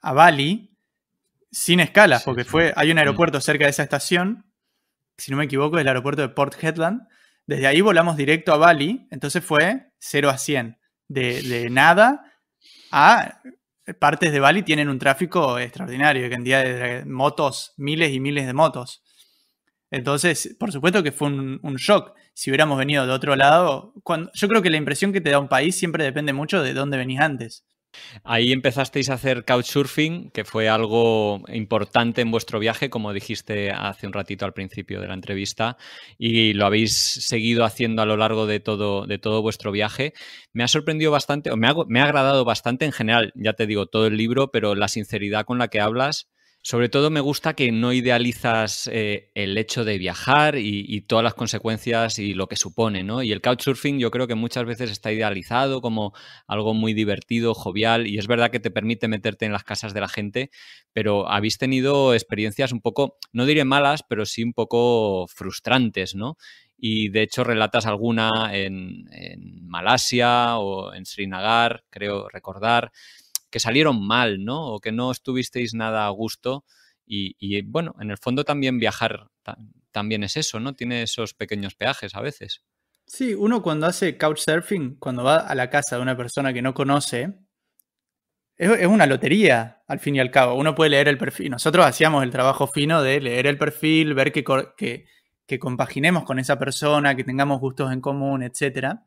a Bali, sin escalas, porque fue, hay un mm. aeropuerto cerca de esa estación, si no me equivoco, es el aeropuerto de Port Headland. Desde ahí volamos directo a Bali, entonces fue 0 a 100 de, nada a eh, partes de Bali tienen un tráfico extraordinario, cantidad de motos, miles y miles de motos. Entonces, por supuesto que fue un, un shock. Si hubiéramos venido de otro lado, cuando, yo creo que la impresión que te da un país siempre depende mucho de dónde venís antes. Ahí empezasteis a hacer couchsurfing, que fue algo importante en vuestro viaje, como dijiste hace un ratito al principio de la entrevista, y lo habéis seguido haciendo a lo largo de todo, vuestro viaje. Me ha sorprendido bastante, o me ha agradado bastante en general, ya te digo, todo el libro, pero la sinceridad con la que hablas sobre todo me gusta que no idealizas eh, el hecho de viajar y, todas las consecuencias y lo que supone, ¿no? Y el couchsurfing yo creo que muchas veces está idealizado como algo muy divertido, jovial, y es verdad que te permite meterte en las casas de la gente, pero habéis tenido experiencias un poco, no diré malas, pero sí un poco frustrantes, ¿no? Y de hecho relatas alguna en, en Malasia o en Srinagar, creo recordar que salieron mal, ¿no? O que no estuvisteis nada a gusto. Y, bueno, en el fondo también viajar también es eso, ¿no? Tiene esos pequeños peajes a veces. Sí, uno cuando hace couchsurfing, cuando va a la casa de una persona que no conoce, es, una lotería, al fin y al cabo. Uno puede leer el perfil. Nosotros hacíamos el trabajo fino de leer el perfil, ver que, que, que compaginemos con esa persona, que tengamos gustos en común, etcétera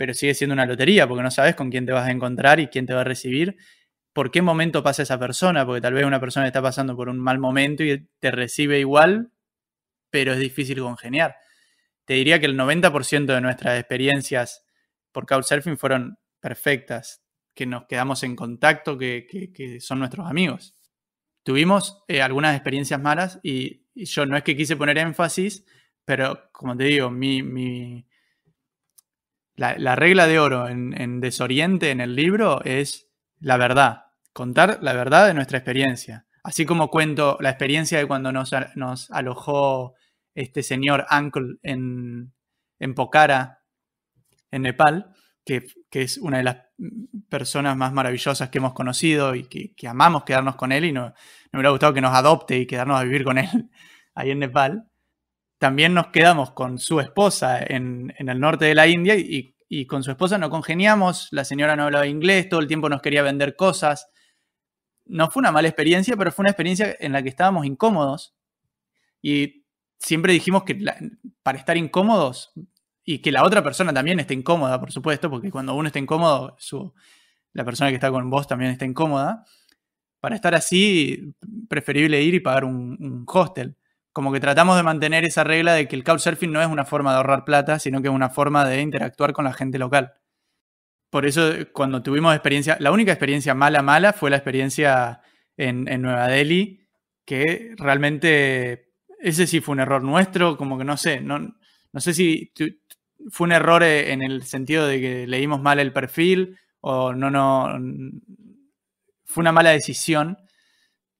pero sigue siendo una lotería porque no sabes con quién te vas a encontrar y quién te va a recibir. ¿Por qué momento pasa esa persona? Porque tal vez una persona está pasando por un mal momento y te recibe igual, pero es difícil congeniar. Te diría que el 90% de nuestras experiencias por Couchsurfing fueron perfectas, que nos quedamos en contacto, que, son nuestros amigos. Tuvimos eh, algunas experiencias malas y, yo no es que quise poner énfasis, pero como te digo, mi la, regla de oro en, Desoriente, en el libro, es la verdad. Contar la verdad de nuestra experiencia. Así como cuento la experiencia de cuando nos, alojó este señor Uncle en, en Pokhara, en Nepal, que, es una de las personas más maravillosas que hemos conocido y que, amamos quedarnos con él y no, hubiera gustado que nos adopte y quedarnos a vivir con él ahí en Nepal también nos quedamos con su esposa en, el norte de la India y, con su esposa no congeniamos, la señora no hablaba inglés, todo el tiempo nos quería vender cosas. No fue una mala experiencia, pero fue una experiencia en la que estábamos incómodos y siempre dijimos que para estar incómodos y que la otra persona también esté incómoda, por supuesto, porque cuando uno está incómodo, su, la persona que está con vos también está incómoda. Para estar así, preferible ir y pagar un, un hostel como que tratamos de mantener esa regla de que el couchsurfing no es una forma de ahorrar plata, sino que es una forma de interactuar con la gente local. Por eso eh, cuando tuvimos experiencia, la única experiencia mala, mala fue la experiencia en, Nueva Delhi, que realmente ese sí fue un error nuestro, como que no sé, no, no sé si fue un error eh, en el sentido de que leímos mal el perfil o no, no, fue una mala decisión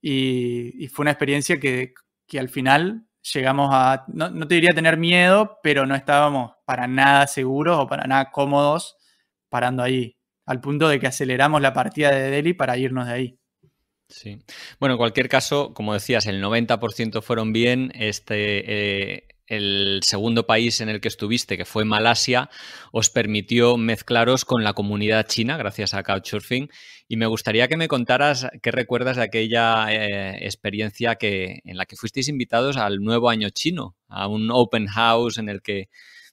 y, y fue una experiencia que que al final llegamos a, no, te diría tener miedo, pero no estábamos para nada seguros o para nada cómodos parando ahí, al punto de que aceleramos la partida de Delhi para irnos de ahí. Sí. Bueno, en cualquier caso, como decías, el 90% fueron bien. Este, eh, el segundo país en el que estuviste, que fue Malasia, os permitió mezclaros con la comunidad china, gracias a Couchsurfing, y me gustaría que me contaras qué recuerdas de aquella eh, experiencia que, en la que fuisteis invitados al nuevo año chino, a un open house en el que,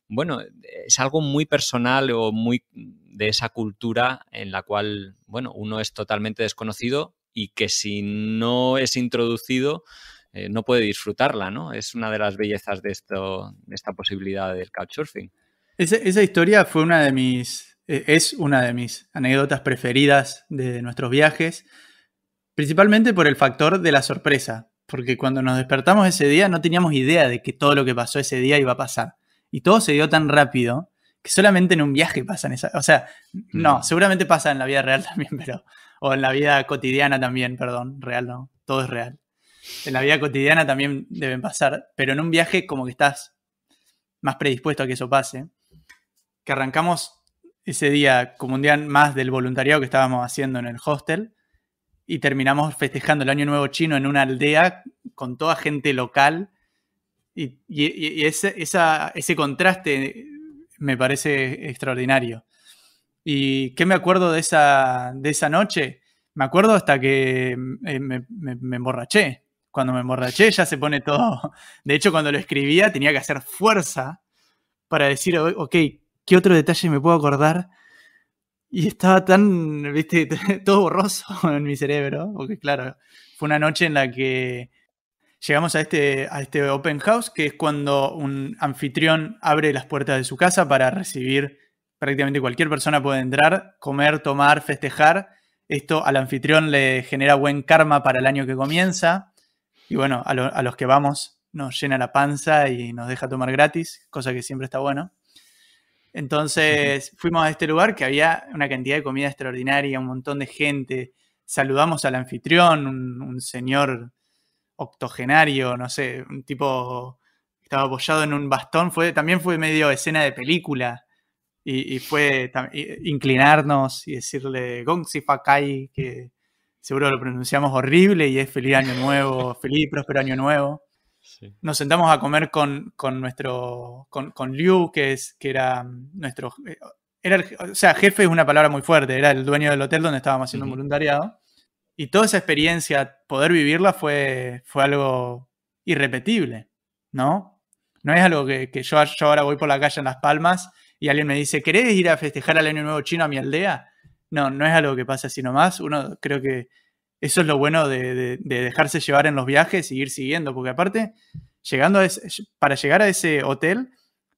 bueno, es algo muy personal o muy de esa cultura en la cual, bueno, uno es totalmente desconocido y que si no es introducido, eh, no puede disfrutarla, ¿no? Es una de las bellezas de, esto, de esta posibilidad del couchsurfing. esa historia fue una de mis eh, es una de mis anécdotas preferidas de nuestros viajes, principalmente por el factor de la sorpresa, porque cuando nos despertamos ese día no teníamos idea de que todo lo que pasó ese día iba a pasar. Y todo se dio tan rápido que solamente en un viaje pasan esas... O sea, mm. no, seguramente pasa en la vida real también, pero... O en la vida cotidiana también, perdón, real no, todo es real. En la vida cotidiana también deben pasar, pero en un viaje como que estás más predispuesto a que eso pase. Que arrancamos ese día, como un día más del voluntariado que estábamos haciendo en el hostel, y terminamos festejando el Año Nuevo Chino en una aldea con toda gente local. Y, ese, contraste me parece extraordinario. ¿Y qué me acuerdo de esa, de esa noche? Me acuerdo hasta que eh, me, me emborraché. Cuando me emborraché ya se pone todo. De hecho, cuando lo escribía tenía que hacer fuerza para decir, ok, qué otro detalle me puedo acordar. Y estaba tan, viste, todo borroso en mi cerebro, porque claro, fue una noche en la que llegamos a este, a este open house, que es cuando un anfitrión abre las puertas de su casa para recibir prácticamente cualquier persona puede entrar, comer, tomar, festejar. Esto al anfitrión le genera buen karma para el año que comienza. Y bueno, a, a los que vamos nos llena la panza y nos deja tomar gratis, cosa que siempre está bueno. Entonces fuimos a este lugar que había una cantidad de comida extraordinaria, un montón de gente. Saludamos al anfitrión, un, señor octogenario, no sé, un tipo que estaba apoyado en un bastón. Fue, también fue medio escena de película. Y, fue inclinarnos y decirle fa Fakai, que seguro lo pronunciamos horrible y es feliz año nuevo, feliz próspero año nuevo. Nos sentamos a comer con, con nuestro, con, con, Liu, que, es, que era mm, nuestro, eh, era, o sea, jefe es una palabra muy fuerte, era el dueño del hotel donde estábamos haciendo un voluntariado. Y toda esa experiencia, poder vivirla fue, fue algo irrepetible, ¿no? No es algo que, que yo, yo ahora voy por la calle en Las Palmas y alguien me dice, ¿querés ir a festejar al Año Nuevo Chino a mi aldea? No, no es algo que pase así nomás. Uno creo que eso es lo bueno de, dejarse llevar en los viajes y ir siguiendo, porque aparte, llegando para llegar a ese hotel,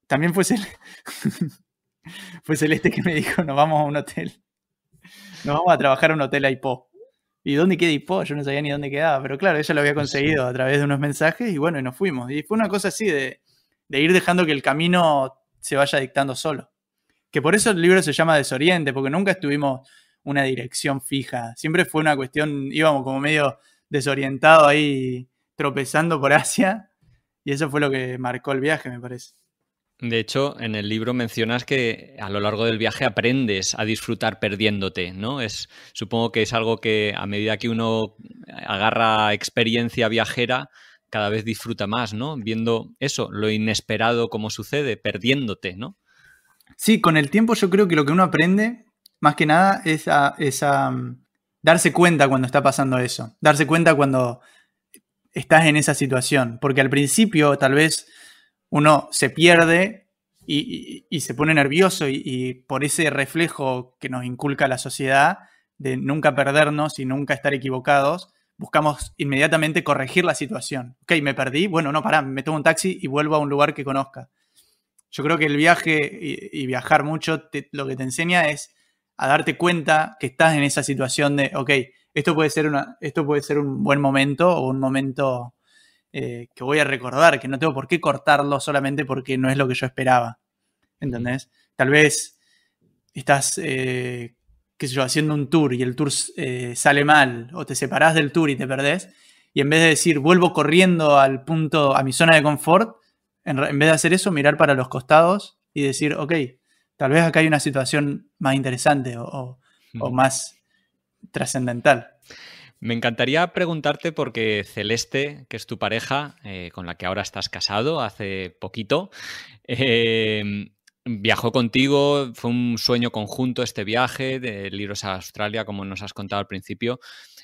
también fue, Celeste que me dijo, nos vamos a un hotel, nos vamos a trabajar a un hotel a ipo ¿Y dónde queda Ipo? Yo no sabía ni dónde quedaba, pero claro, ella lo había conseguido a través de unos mensajes y bueno, y nos fuimos. Y fue una cosa así de, de ir dejando que el camino se vaya dictando solo. Que por eso el libro se llama Desoriente, porque nunca estuvimos una dirección fija. Siempre fue una cuestión, íbamos como medio desorientado ahí, tropezando por Asia, y eso fue lo que marcó el viaje, me parece. De hecho, en el libro mencionas que a lo largo del viaje aprendes a disfrutar perdiéndote, ¿no? Es, supongo que es algo que a medida que uno agarra experiencia viajera, cada vez disfruta más, ¿no? Viendo eso, lo inesperado como sucede, perdiéndote, ¿no? Sí, con el tiempo yo creo que lo que uno aprende más que nada es a, mm, darse cuenta cuando está pasando eso, darse cuenta cuando estás en esa situación, porque al principio tal vez uno se pierde y, se pone nervioso y, por ese reflejo que nos inculca la sociedad de nunca perdernos y nunca estar equivocados, buscamos inmediatamente corregir la situación. Ok, me perdí, bueno, no, pará, me tomo un taxi y vuelvo a un lugar que conozca. Yo creo que el viaje y, viajar mucho lo que te enseña es a darte cuenta que estás en esa situación de, ok, esto puede ser, una, esto puede ser un buen momento o un momento eh, que voy a recordar, que no tengo por qué cortarlo solamente porque no es lo que yo esperaba. ¿Entendés? Tal vez estás, eh, qué sé yo, haciendo un tour y el tour eh, sale mal o te separás del tour y te perdés. Y en vez de decir, vuelvo corriendo al punto, a mi zona de confort, en, en vez de hacer eso, mirar para los costados y decir, ok, tal vez acá hay una situación más interesante o, más trascendental. Me encantaría preguntarte porque Celeste, que es tu pareja, eh, con la que ahora estás casado hace poquito, eh, viajó contigo, fue un sueño conjunto este viaje de libros a Australia, como nos has contado al principio.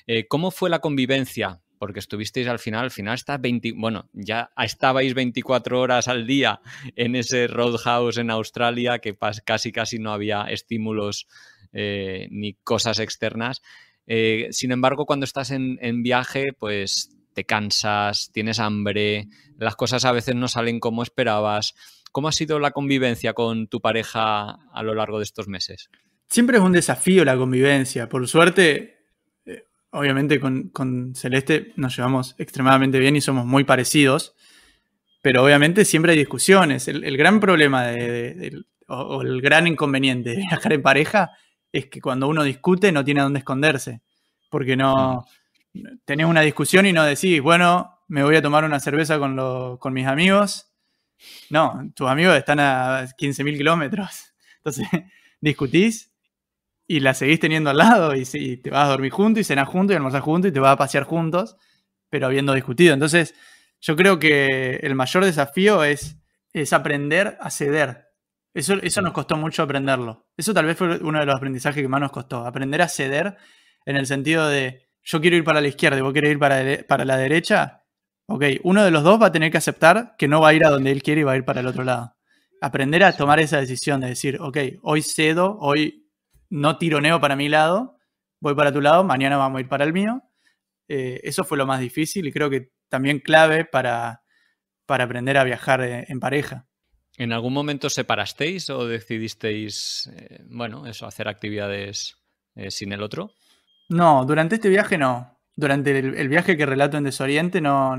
Eh, ¿Cómo fue la convivencia porque estuvisteis al final, al final está bueno, ya estabais 24 horas al día en ese Roadhouse en Australia, que casi casi no había estímulos eh, ni cosas externas. Eh, sin embargo, cuando estás en, en, viaje, pues te cansas, tienes hambre, las cosas a veces no salen como esperabas. ¿Cómo ha sido la convivencia con tu pareja a lo largo de estos meses? Siempre es un desafío la convivencia. Por suerte, obviamente con, con, Celeste nos llevamos extremadamente bien y somos muy parecidos, pero obviamente siempre hay discusiones. El, gran problema de, o, el gran inconveniente de viajar en pareja es que cuando uno discute no tiene a dónde esconderse, porque no tenés una discusión y no decís, bueno, me voy a tomar una cerveza con, con mis amigos. No, tus amigos están a 15.000 kilómetros. Entonces, discutís y la seguís teniendo al lado y, te vas a dormir juntos y cenar juntos y almorzás juntos y te vas a pasear juntos, pero habiendo discutido. Entonces, yo creo que el mayor desafío es, es aprender a ceder. Eso, eso nos costó mucho aprenderlo. Eso tal vez fue uno de los aprendizajes que más nos costó. Aprender a ceder en el sentido de yo quiero ir para la izquierda y vos querés ir para, para la derecha. Ok, uno de los dos va a tener que aceptar que no va a ir a donde él quiere y va a ir para el otro lado. Aprender a tomar esa decisión de decir, ok, hoy cedo, hoy no tironeo para mi lado, voy para tu lado, mañana vamos a ir para el mío. Eh, eso fue lo más difícil y creo que también clave para, para aprender a viajar eh, en pareja. ¿En algún momento separasteis o decidisteis, eh, bueno, eso, hacer actividades sin el otro? No, durante este viaje no. Durante el, viaje que relato en Desoriente no,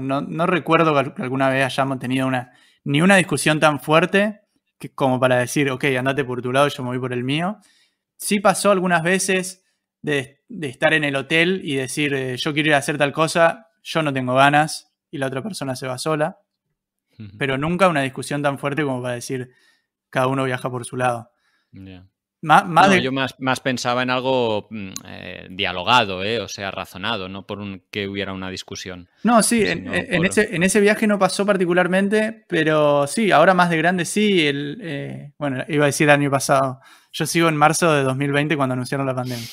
recuerdo que alguna vez hayamos tenido una, ni una discusión tan fuerte que, como para decir, ok, andate por tu lado, yo me voy por el mío sí pasó algunas veces de, estar en el hotel y decir, eh, yo quiero ir a hacer tal cosa, yo no tengo ganas y la otra persona se va sola. Pero nunca una discusión tan fuerte como para decir, cada uno viaja por su lado. Yo más, pensaba en algo mm, eh, dialogado, eh, o sea, razonado, no por un, que hubiera una discusión. No, sí, en, ese, viaje no pasó particularmente, pero sí, ahora más de grande sí, el, bueno, iba a decir el año pasado, yo sigo en marzo de 2020 cuando anunciaron la pandemia.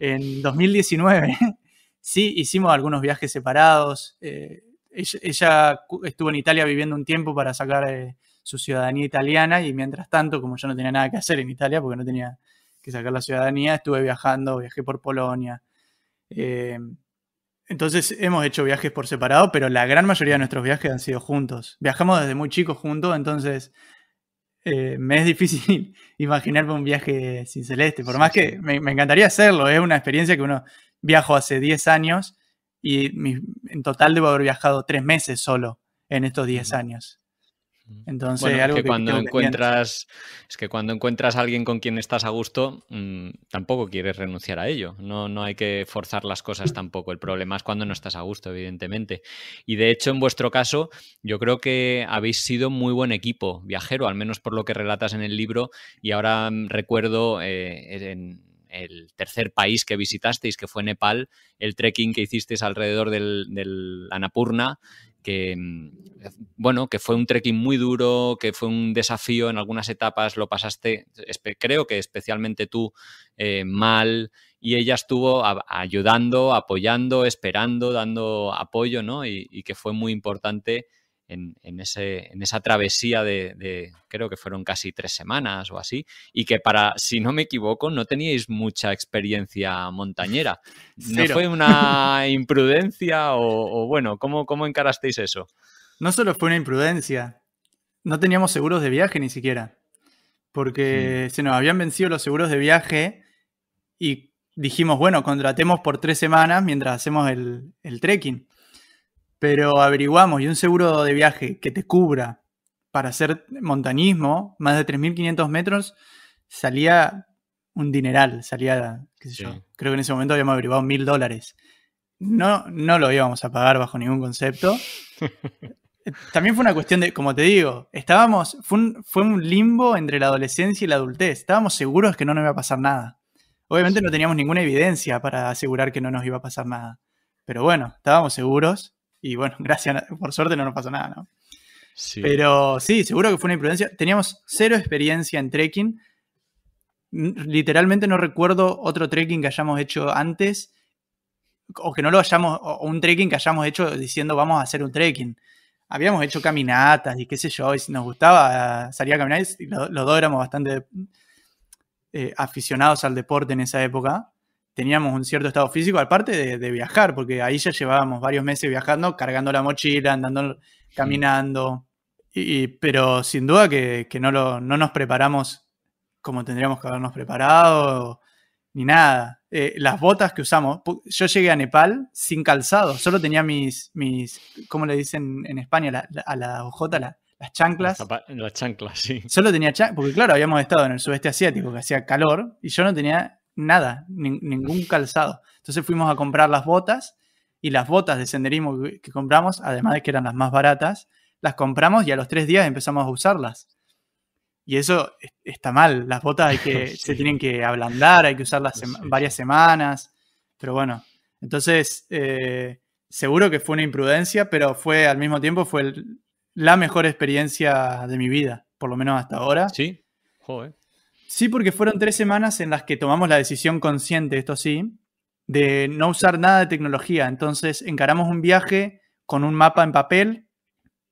En 2019 sí hicimos algunos viajes separados. Eh, ella, estuvo en Italia viviendo un tiempo para sacar eh, su ciudadanía italiana y mientras tanto, como yo no tenía nada que hacer en Italia porque no tenía que sacar la ciudadanía, estuve viajando, viajé por Polonia. Eh, entonces hemos hecho viajes por separado, pero la gran mayoría de nuestros viajes han sido juntos. Viajamos desde muy chicos juntos, entonces eh, me es difícil imaginarme un viaje sin celeste, por más que me, encantaría hacerlo, es una experiencia que uno viajó hace 10 años y en total debo haber viajado 3 meses solo en estos 10 años. Entonces, bueno, cuando encuentras, es que cuando encuentras a alguien con quien estás a gusto, mm, tampoco quieres renunciar a ello. No, no hay que forzar las cosas mm. tampoco. El problema es cuando no estás a gusto, evidentemente. Y de hecho, en vuestro caso, yo creo que habéis sido muy buen equipo viajero, al menos por lo que relatas en el libro. Y ahora mm, recuerdo eh, e-, en el tercer país que visitasteis, que fue Nepal, el trekking que hicisteis alrededor del, del Anapurna, que, mm, bueno, que fue un trekking muy duro, que fue un desafío en algunas etapas, lo pasaste, creo que especialmente tú, eh, mal, y ella estuvo ayudando, apoyando, esperando, dando apoyo, ¿no? y que fue muy importante en, esa travesía de, creo que fueron casi tres semanas o así, y que para, si no me equivoco, no teníais mucha experiencia montañera. ¿No fue una imprudencia o, bueno, ¿cómo, encarasteis eso? No solo fue una imprudencia, no teníamos seguros de viaje ni siquiera, mm. porque se nos habían vencido los seguros de viaje y dijimos, bueno, contratemos por tres semanas mientras hacemos el trekking. Pero averiguamos y un seguro de viaje que te cubra para hacer montañismo, más de 3.500 metros, salía un dineral, salía, qué sé yo, creo que en ese momento habíamos averiguado mil dólares. No, no lo íbamos a pagar bajo ningún concepto. También fue una cuestión de, como te digo, estábamos, fue un, limbo entre la adolescencia y la adultez. Estábamos seguros que no nos iba a pasar nada. Obviamente no teníamos ninguna evidencia para asegurar que no nos iba a pasar nada. Pero bueno, estábamos seguros y bueno, gracias, por suerte no nos pasó nada, ¿no? Pero sí, seguro que fue una imprudencia. Teníamos cero experiencia en trekking. Literalmente no recuerdo otro trekking que hayamos hecho antes o que no lo hayamos, un trekking que hayamos hecho diciendo vamos a hacer un trekking. Habíamos hecho caminatas y qué sé yo, y si nos gustaba salía a caminar y los, dos éramos bastante eh, aficionados al deporte en esa época teníamos un cierto estado físico, aparte de, viajar, porque ahí ya llevábamos varios meses viajando, cargando la mochila, andando, caminando, y, pero sin duda que, no, nos preparamos como tendríamos que habernos preparado, ni nada. Eh, las botas que usamos, yo llegué a Nepal sin calzado, solo tenía mis, mis ¿cómo le dicen en España? a la OJ, las chanclas. Las chanclas, sí. Solo tenía chanclas, porque claro, habíamos estado en el sudeste asiático, que hacía calor, y yo no tenía nada, ningún calzado. Entonces fuimos a comprar las botas y las botas de senderismo que, compramos, además de que eran las más baratas, las compramos y a los tres días empezamos a usarlas. Y eso está mal, las botas hay que, se tienen que ablandar, hay que usarlas varias semanas, pero bueno, entonces eh, seguro que fue una imprudencia, pero fue al mismo tiempo fue la mejor experiencia de mi vida, por lo menos hasta ahora. Sí, joder. Sí, porque fueron tres semanas en las que tomamos la decisión consciente, esto sí, de no usar nada de tecnología. Entonces encaramos un viaje con un mapa en papel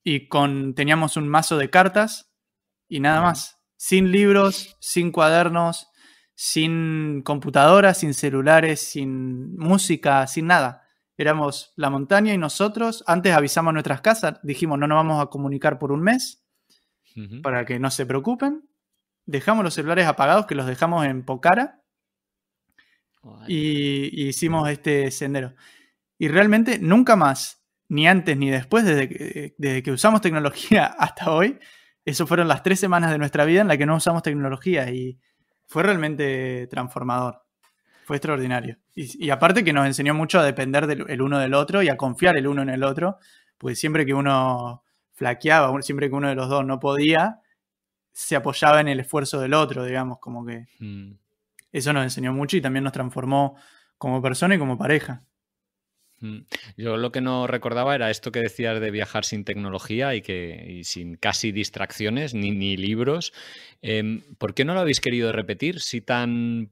y con teníamos un mazo de cartas y nada más. Sin libros, sin cuadernos, sin computadoras, sin celulares, sin música, sin nada. Éramos la montaña y nosotros. Antes avisamos a nuestras casas, dijimos no nos vamos a comunicar por un mes para que no se preocupen dejamos los celulares apagados, que los dejamos en Pocara, y, hicimos este sendero. Y realmente nunca más, ni antes ni después, desde que, usamos tecnología hasta hoy, eso fueron las tres semanas de nuestra vida en la que no usamos tecnología y fue realmente transformador. Fue extraordinario. Y, aparte que nos enseñó mucho a depender del uno del otro y a confiar el uno en el otro, pues siempre que uno flaqueaba, siempre que uno de los dos no podía, se apoyaba en el esfuerzo del otro, digamos, como que mm. eso nos enseñó mucho y también nos transformó como persona y como pareja. Mm. Yo lo que no recordaba era esto que decías de viajar sin tecnología y que sin casi distracciones ni, libros. Em, ¿Por qué no lo habéis querido repetir si tan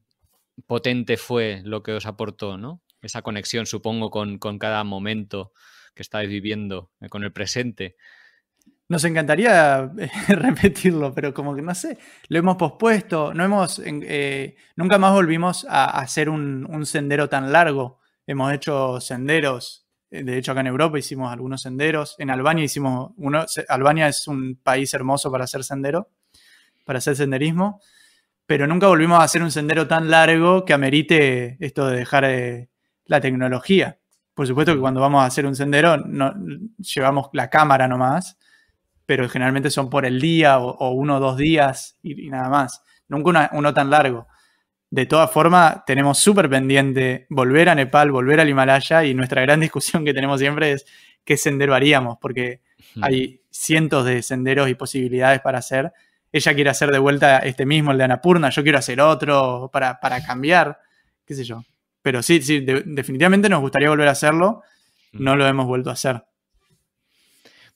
potente fue lo que os aportó, ¿no? Esa conexión, supongo, con, cada momento que estáis viviendo, eh, con el presente. Nos encantaría eh, repetirlo, pero como que no sé, lo hemos pospuesto, no hemos, eh, nunca más volvimos a, hacer un, sendero tan largo. Hemos hecho senderos, eh, de hecho acá en Europa hicimos algunos senderos, en Albania hicimos uno, Albania es un país hermoso para hacer sendero, para hacer senderismo, pero nunca volvimos a hacer un sendero tan largo que amerite esto de dejar la tecnología. Por supuesto que cuando vamos a hacer un sendero no, llevamos la cámara nomás pero generalmente son por el día o, uno o dos días y, nada más. Nunca uno tan largo. De todas formas, tenemos súper pendiente volver a Nepal, volver al Himalaya y nuestra gran discusión que tenemos siempre es qué sendero haríamos, porque hmm. hay cientos de senderos y posibilidades para hacer. Ella quiere hacer de vuelta este mismo, el de Anapurna, yo quiero hacer otro para, cambiar, qué sé yo. Pero sí, sí, definitivamente nos gustaría volver a hacerlo, no hmm. lo hemos vuelto a hacer.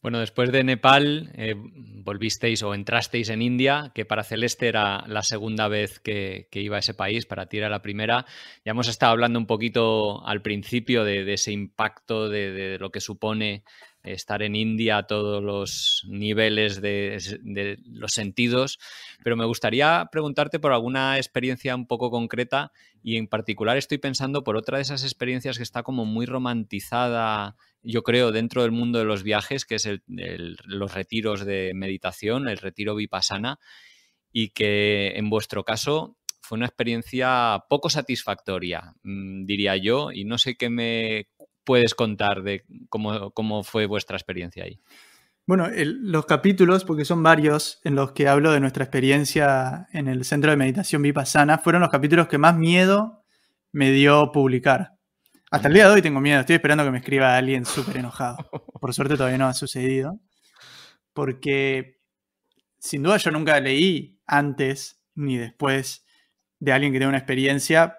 Bueno, después de Nepal eh, volvisteis o entrasteis en India, que para Celeste era la segunda vez que, iba a ese país, para ti era la primera. Ya hemos estado hablando un poquito al principio de, ese impacto, de, lo que supone estar en India a todos los niveles de, de los sentidos, pero me gustaría preguntarte por alguna experiencia un poco concreta y en particular estoy pensando por otra de esas experiencias que está como muy romantizada yo creo, dentro del mundo de los viajes, que es los retiros de meditación, el retiro vipassana, y que en vuestro caso fue una experiencia poco satisfactoria, mm, diría yo, y no sé qué me puedes contar de cómo, fue vuestra experiencia ahí. Bueno, los capítulos, porque son varios en los que hablo de nuestra experiencia en el centro de meditación Vipassana, fueron los capítulos que más miedo me dio publicar. Hasta el día de hoy tengo miedo, estoy esperando que me escriba alguien súper enojado. Por suerte todavía no ha sucedido. Porque sin duda yo nunca leí antes ni después de alguien que tenga una experiencia,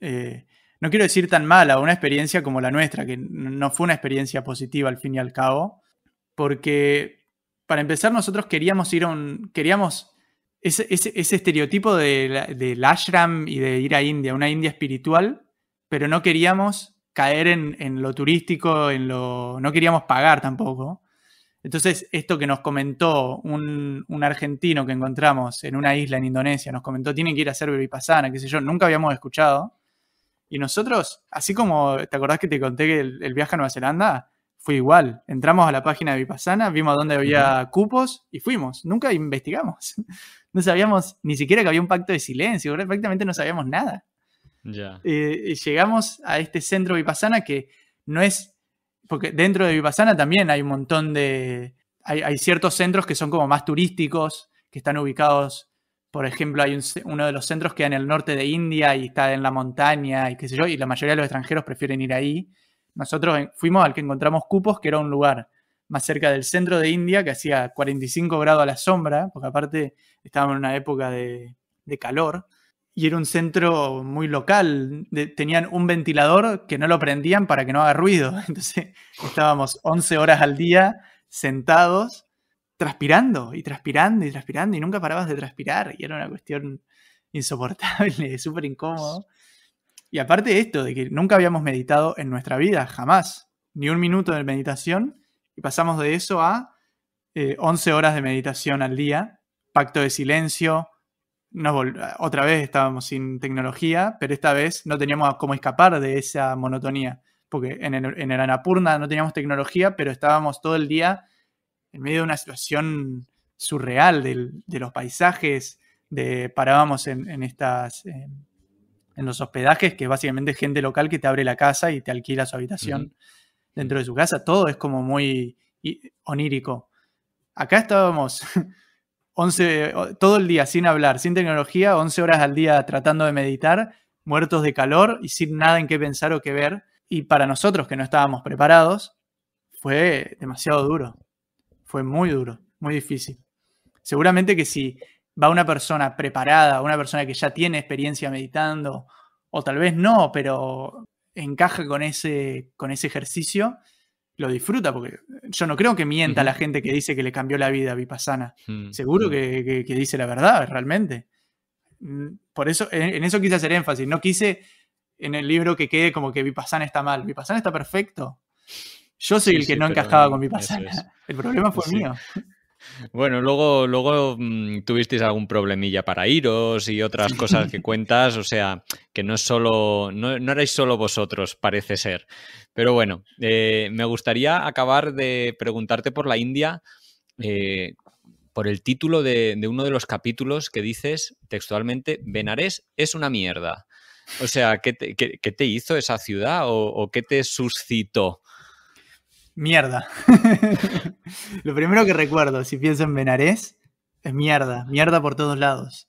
eh, no quiero decir tan mala, una experiencia como la nuestra, que no fue una experiencia positiva al fin y al cabo, porque para empezar nosotros queríamos ir a un, queríamos ese, estereotipo del ashram y de ir a India, una India espiritual, pero no queríamos caer en, lo turístico, en lo. no queríamos pagar tampoco. Entonces, esto que nos comentó un, argentino que encontramos en una isla en Indonesia, nos comentó, tienen que ir a hacer Vipassana, qué sé yo, nunca habíamos escuchado. Y nosotros, así como, ¿te acordás que te conté que el, viaje a Nueva Zelanda? Fue igual. Entramos a la página de Vipassana, vimos dónde había cupos y fuimos. Nunca investigamos. No sabíamos ni siquiera que había un pacto de silencio, prácticamente no sabíamos nada y eh, llegamos a este centro Vipassana que no es. Porque dentro de Vipassana también hay un montón de. Hay, ciertos centros que son como más turísticos, que están ubicados. Por ejemplo, hay uno de los centros que está en el norte de India y está en la montaña y qué sé yo, y la mayoría de los extranjeros prefieren ir ahí. Nosotros eh, fuimos al que encontramos cupos, que era un lugar más cerca del centro de India, que hacía 45 grados a la sombra, porque aparte estábamos en una época de calor, y era un centro muy local. tenían un ventilador que no lo prendían para que no haga ruido. Entonces estábamos 11 horas al día sentados, transpirando y transpirando y transpirando y nunca parabas de transpirar. Y era una cuestión insoportable, súper incómodo. Y aparte de esto, de que nunca habíamos meditado en nuestra vida, jamás, ni un minuto de meditación, y pasamos de eso a 11 eh, horas de meditación al día, pacto de silencio, eh, otra vez estábamos sin tecnología, pero esta vez no teníamos cómo escapar de esa monotonía, porque en el, en el Anapurna no teníamos tecnología, pero estábamos todo el día en medio de una situación surreal del, de los paisajes, de parábamos en, en estas... en los hospedajes, que básicamente es gente local que te abre la casa y te alquila su habitación dentro de su casa. Todo es como muy onírico. Acá estábamos 11, todo el día sin hablar, sin tecnología, 11 horas al día tratando de meditar, muertos de calor y sin nada en qué pensar o qué ver. Y para nosotros que no estábamos preparados, fue demasiado duro. Fue muy duro, muy difícil. Seguramente que si va una persona preparada, una persona que ya tiene experiencia meditando, o tal vez no, pero encaja con ese, con ese ejercicio, lo disfruta, porque yo no creo que mienta la gente que dice que le cambió la vida a Vipassana. Mm. Seguro mm. que, dice la verdad, realmente. Mm, por eso, en, eso quise hacer énfasis. No quise en el libro que quede como que Vipassana está mal. Vipassana está perfecto. Yo soy el que no encajaba con Vipassana. El problema fue mío. Bueno, luego, luego mm, tuvisteis algún problemilla para iros y otras cosas que cuentas, o sea, que no solo, no, erais solo vosotros, parece ser. Pero bueno, eh, me gustaría acabar de preguntarte por la India, eh, por el título de, uno de los capítulos que dices textualmente, Benares es una mierda. O sea, ¿qué te, qué, te hizo esa ciudad o, o, qué te suscitó? Mierda. Lo primero que recuerdo, si pienso en Benarés, es mierda, mierda por todos lados.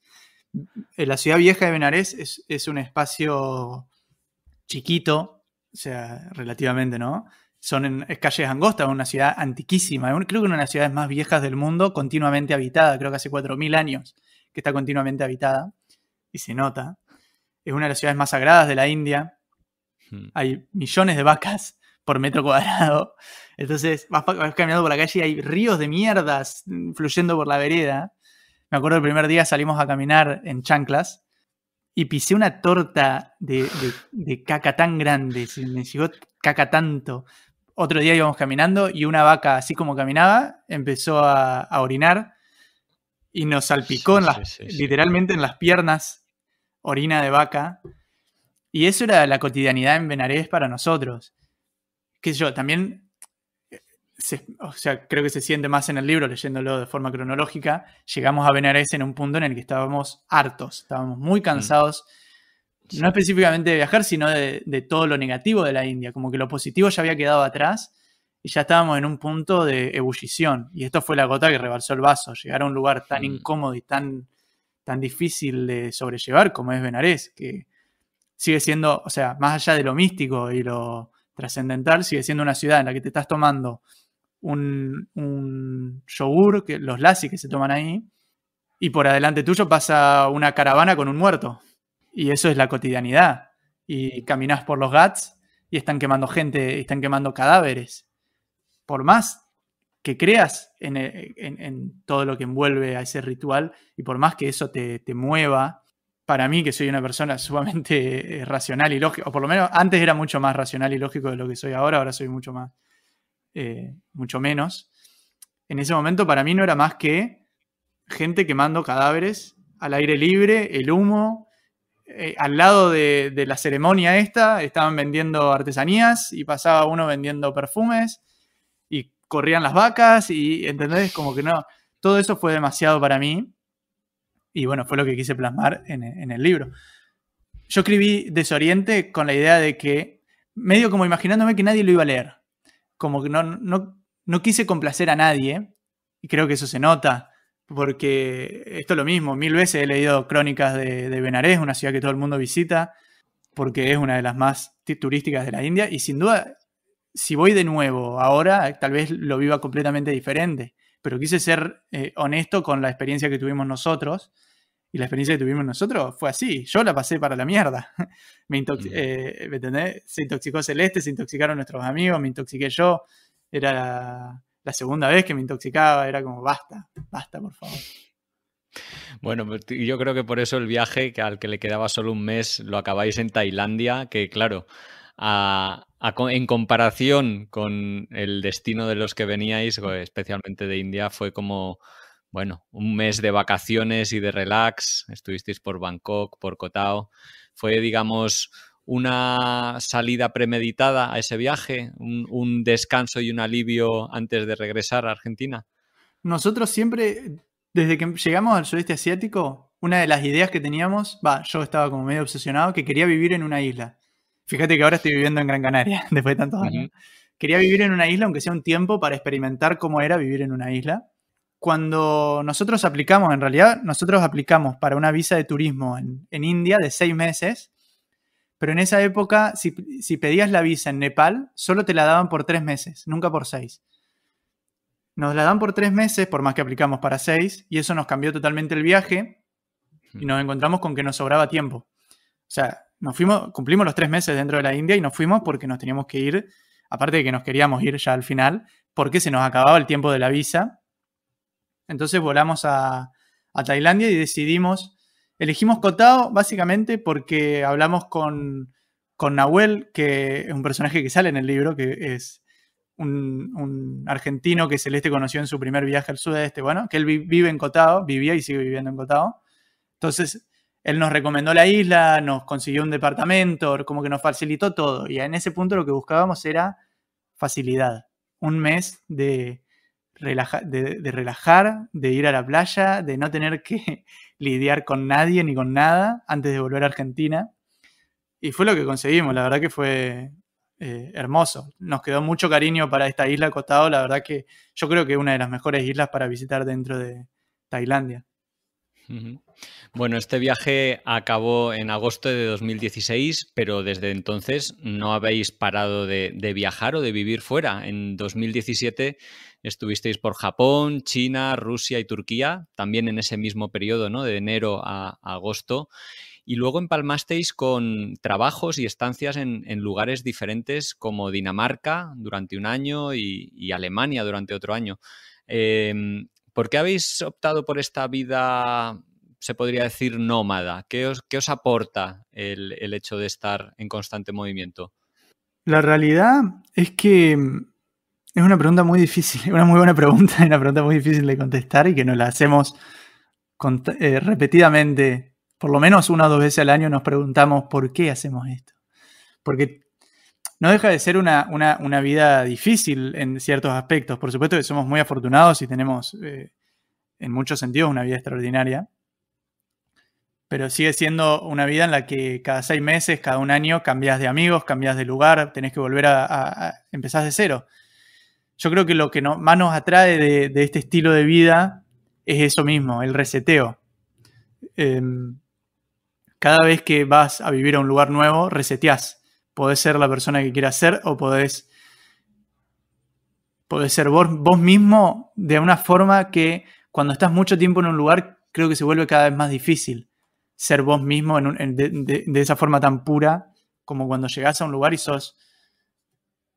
Eh, la ciudad vieja de Benarés es, un espacio chiquito, o sea, relativamente, ¿no? Son en, calles angostas, una ciudad antiquísima, creo que una de las ciudades más viejas del mundo, continuamente habitada, creo que hace 4.000 años que está continuamente habitada, y se nota. Es una de las ciudades más sagradas de la India. Hmm. Hay millones de vacas por metro cuadrado. Entonces vas, caminando por la calle y hay ríos de mierdas mm, fluyendo por la vereda. Me acuerdo el primer día salimos a caminar en chanclas y pisé una torta de, caca tan grande, me llegó caca tanto. Otro día íbamos caminando y una vaca, así como caminaba, empezó a, orinar y nos salpicó literalmente en las piernas orina de vaca. Y eso era la cotidianidad en Benarés para nosotros qué yo, también, eh, o sea, creo que se siente más en el libro leyéndolo de forma cronológica, llegamos a Benares en un punto en el que estábamos hartos, estábamos muy mm. cansados. No específicamente de viajar, sino de, todo lo negativo de la India, como que lo positivo ya había quedado atrás y ya estábamos en un punto de ebullición. Y esto fue la gota que rebalsó el vaso. Llegar a un lugar tan mm. incómodo y tan, tan difícil de sobrellevar como es Benarés, que sigue siendo, o sea, más allá de lo místico y lo, trascendental sigue siendo una ciudad en la que te estás tomando un, un yogur, que, los lassi que se toman ahí, y por adelante tuyo pasa una caravana con un muerto. Y eso es la cotidianidad. Y caminas por los GATS y están quemando gente, están quemando cadáveres. Por más que creas en, en, todo lo que envuelve a ese ritual y por más que eso te, te mueva para mí, que soy una persona sumamente eh, racional y lógico... o por lo menos antes era mucho más racional y lógico de lo que soy ahora, ahora soy mucho más, eh, mucho menos. En ese momento para mí no era más que gente quemando cadáveres al aire libre, el humo, eh, al lado de, la ceremonia esta estaban vendiendo artesanías y pasaba uno vendiendo perfumes y corrían las vacas y, ¿entendés? Como que no, todo eso fue demasiado para mí y bueno, fue lo que quise plasmar en, el libro. Yo escribí Desoriente con la idea de que, medio como imaginándome que nadie lo iba a leer, como que no, no, quise complacer a nadie, y creo que eso se nota, porque esto es lo mismo, mil veces he leído crónicas de, de Benarés, una ciudad que todo el mundo visita, porque es una de las más turísticas de la India, y sin duda, si voy de nuevo ahora, tal vez lo viva completamente diferente pero quise ser eh, honesto con la experiencia que tuvimos nosotros. Y la experiencia que tuvimos nosotros fue así. Yo la pasé para la mierda. me, eh, Se intoxicó Celeste, se intoxicaron nuestros amigos, me intoxiqué yo. Era la, la segunda vez que me intoxicaba, era como, basta, basta, por favor. Bueno, yo creo que por eso el viaje, que al que le quedaba solo un mes, lo acabáis en Tailandia, que claro, en comparación con el destino de los que veníais, especialmente de India, fue como, bueno, un mes de vacaciones y de relax. Estuvisteis por Bangkok, por Kotao. Fue, digamos, una salida premeditada a ese viaje, un, descanso y un alivio antes de regresar a Argentina. Nosotros siempre, desde que llegamos al sudeste asiático, una de las ideas que teníamos, yo estaba como medio obsesionado, que quería vivir en una isla. Fíjate que ahora estoy viviendo en Gran Canaria, después de tantos años. Quería vivir en una isla, aunque sea un tiempo, para experimentar cómo era vivir en una isla. Cuando nosotros aplicamos, en realidad, nosotros aplicamos para una visa de turismo en, India de seis meses, pero en esa época, si, si, pedías la visa en Nepal, solo te la daban por tres meses, nunca por seis. Nos la dan por tres meses, por más que aplicamos para seis, y eso nos cambió totalmente el viaje y nos encontramos con que nos sobraba tiempo. O sea, nos fuimos, cumplimos los tres meses dentro de la India y nos fuimos porque nos teníamos que ir, aparte de que nos queríamos ir ya al final, porque se nos acababa el tiempo de la visa. Entonces volamos a, a Tailandia y decidimos, elegimos Cotao básicamente porque hablamos con, con Nahuel, que es un personaje que sale en el libro, que es un, un, argentino que Celeste conoció en su primer viaje al sudeste, bueno, que él vive en Cotao, vivía y sigue viviendo en Cotao. Entonces él nos recomendó la isla, nos consiguió un departamento, como que nos facilitó todo. Y en ese punto lo que buscábamos era facilidad. Un mes de, de, relajar, de ir a la playa, de no tener que lidiar con nadie ni con nada antes de volver a Argentina. Y fue lo que conseguimos, la verdad que fue eh, hermoso. Nos quedó mucho cariño para esta isla costado, la verdad que yo creo que es una de las mejores islas para visitar dentro de Tailandia. Bueno, este viaje acabó en agosto de 2016, pero desde entonces no habéis parado de, viajar o de vivir fuera. En 2017 estuvisteis por Japón, China, Rusia y Turquía, también en ese mismo periodo, ¿no? De enero a, agosto. Y luego empalmasteis con trabajos y estancias en, lugares diferentes como Dinamarca durante un año y, Alemania durante otro año. Em, ¿Por qué habéis optado por esta vida, se podría decir, nómada? ¿Qué os, os aporta el, hecho de estar en constante movimiento? La realidad es que mm, es una pregunta muy difícil, una muy buena pregunta, una pregunta muy difícil de contestar y que nos la hacemos eh, repetidamente, por lo menos una o dos veces al año nos preguntamos por qué hacemos esto. Porque no deja de ser una, vida difícil en ciertos aspectos. Por supuesto que somos muy afortunados y tenemos eh, en muchos sentidos una vida extraordinaria, pero sigue siendo una vida en la que cada seis meses, cada un año, cambias de amigos, cambias de lugar, tenés que volver a, empezar de cero. Yo creo que lo que más nos atrae de, este estilo de vida es eso mismo, el reseteo. Em, cada vez que vas a vivir a un lugar nuevo, reseteás podés ser la persona que quieras ser o podés, ser vos, mismo de una forma que cuando estás mucho tiempo en un lugar creo que se vuelve cada vez más difícil ser vos mismo en de, esa forma tan pura como cuando llegás a un lugar y sos,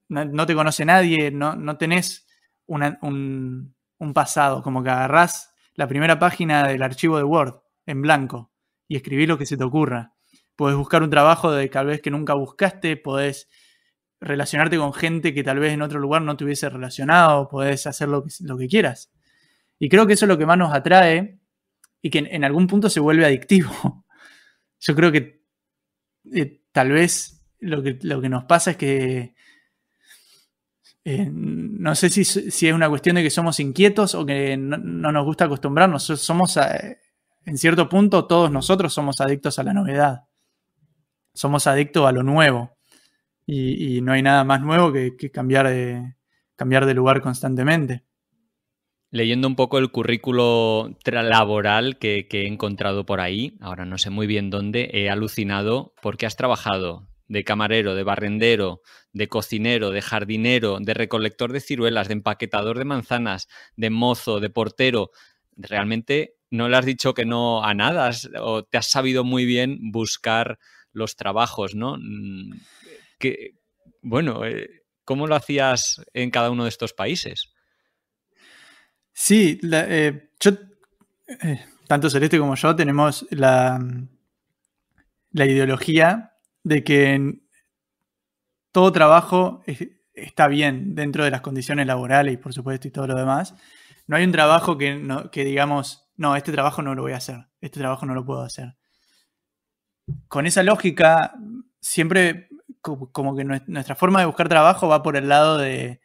no, te conoce nadie, no, no tenés un, un pasado, como que agarrás la primera página del archivo de Word en blanco y escribís lo que se te ocurra podés buscar un trabajo de tal vez que nunca buscaste, podés relacionarte con gente que tal vez en otro lugar no te hubiese relacionado, podés hacer lo que, quieras. Y creo que eso es lo que más nos atrae y que en, algún punto se vuelve adictivo. Yo creo que eh, tal vez lo que, lo que nos pasa es que eh, no sé si, es una cuestión de que somos inquietos o que no, nos gusta acostumbrarnos. Somos, eh, en cierto punto, todos nosotros somos adictos a la novedad somos adictos a lo nuevo y, no hay nada más nuevo que, cambiar, de, cambiar de lugar constantemente. Leyendo un poco el currículo laboral que, que, he encontrado por ahí, ahora no sé muy bien dónde, he alucinado porque has trabajado de camarero, de barrendero, de cocinero, de jardinero, de recolector de ciruelas, de empaquetador de manzanas, de mozo, de portero. Realmente no le has dicho que no a nada o te has sabido muy bien buscar los trabajos, ¿no? Mm, que, bueno, eh, ¿cómo lo hacías en cada uno de estos países? Sí, eh, yo, eh, tanto Celeste como yo tenemos la, mm, la ideología de que todo trabajo está bien dentro de las condiciones laborales y por supuesto y todo lo demás. No hay un trabajo que, que digamos, no, este trabajo no lo voy a hacer, este trabajo no lo puedo hacer con esa lógica, siempre como que nuestra forma de buscar trabajo va por el lado de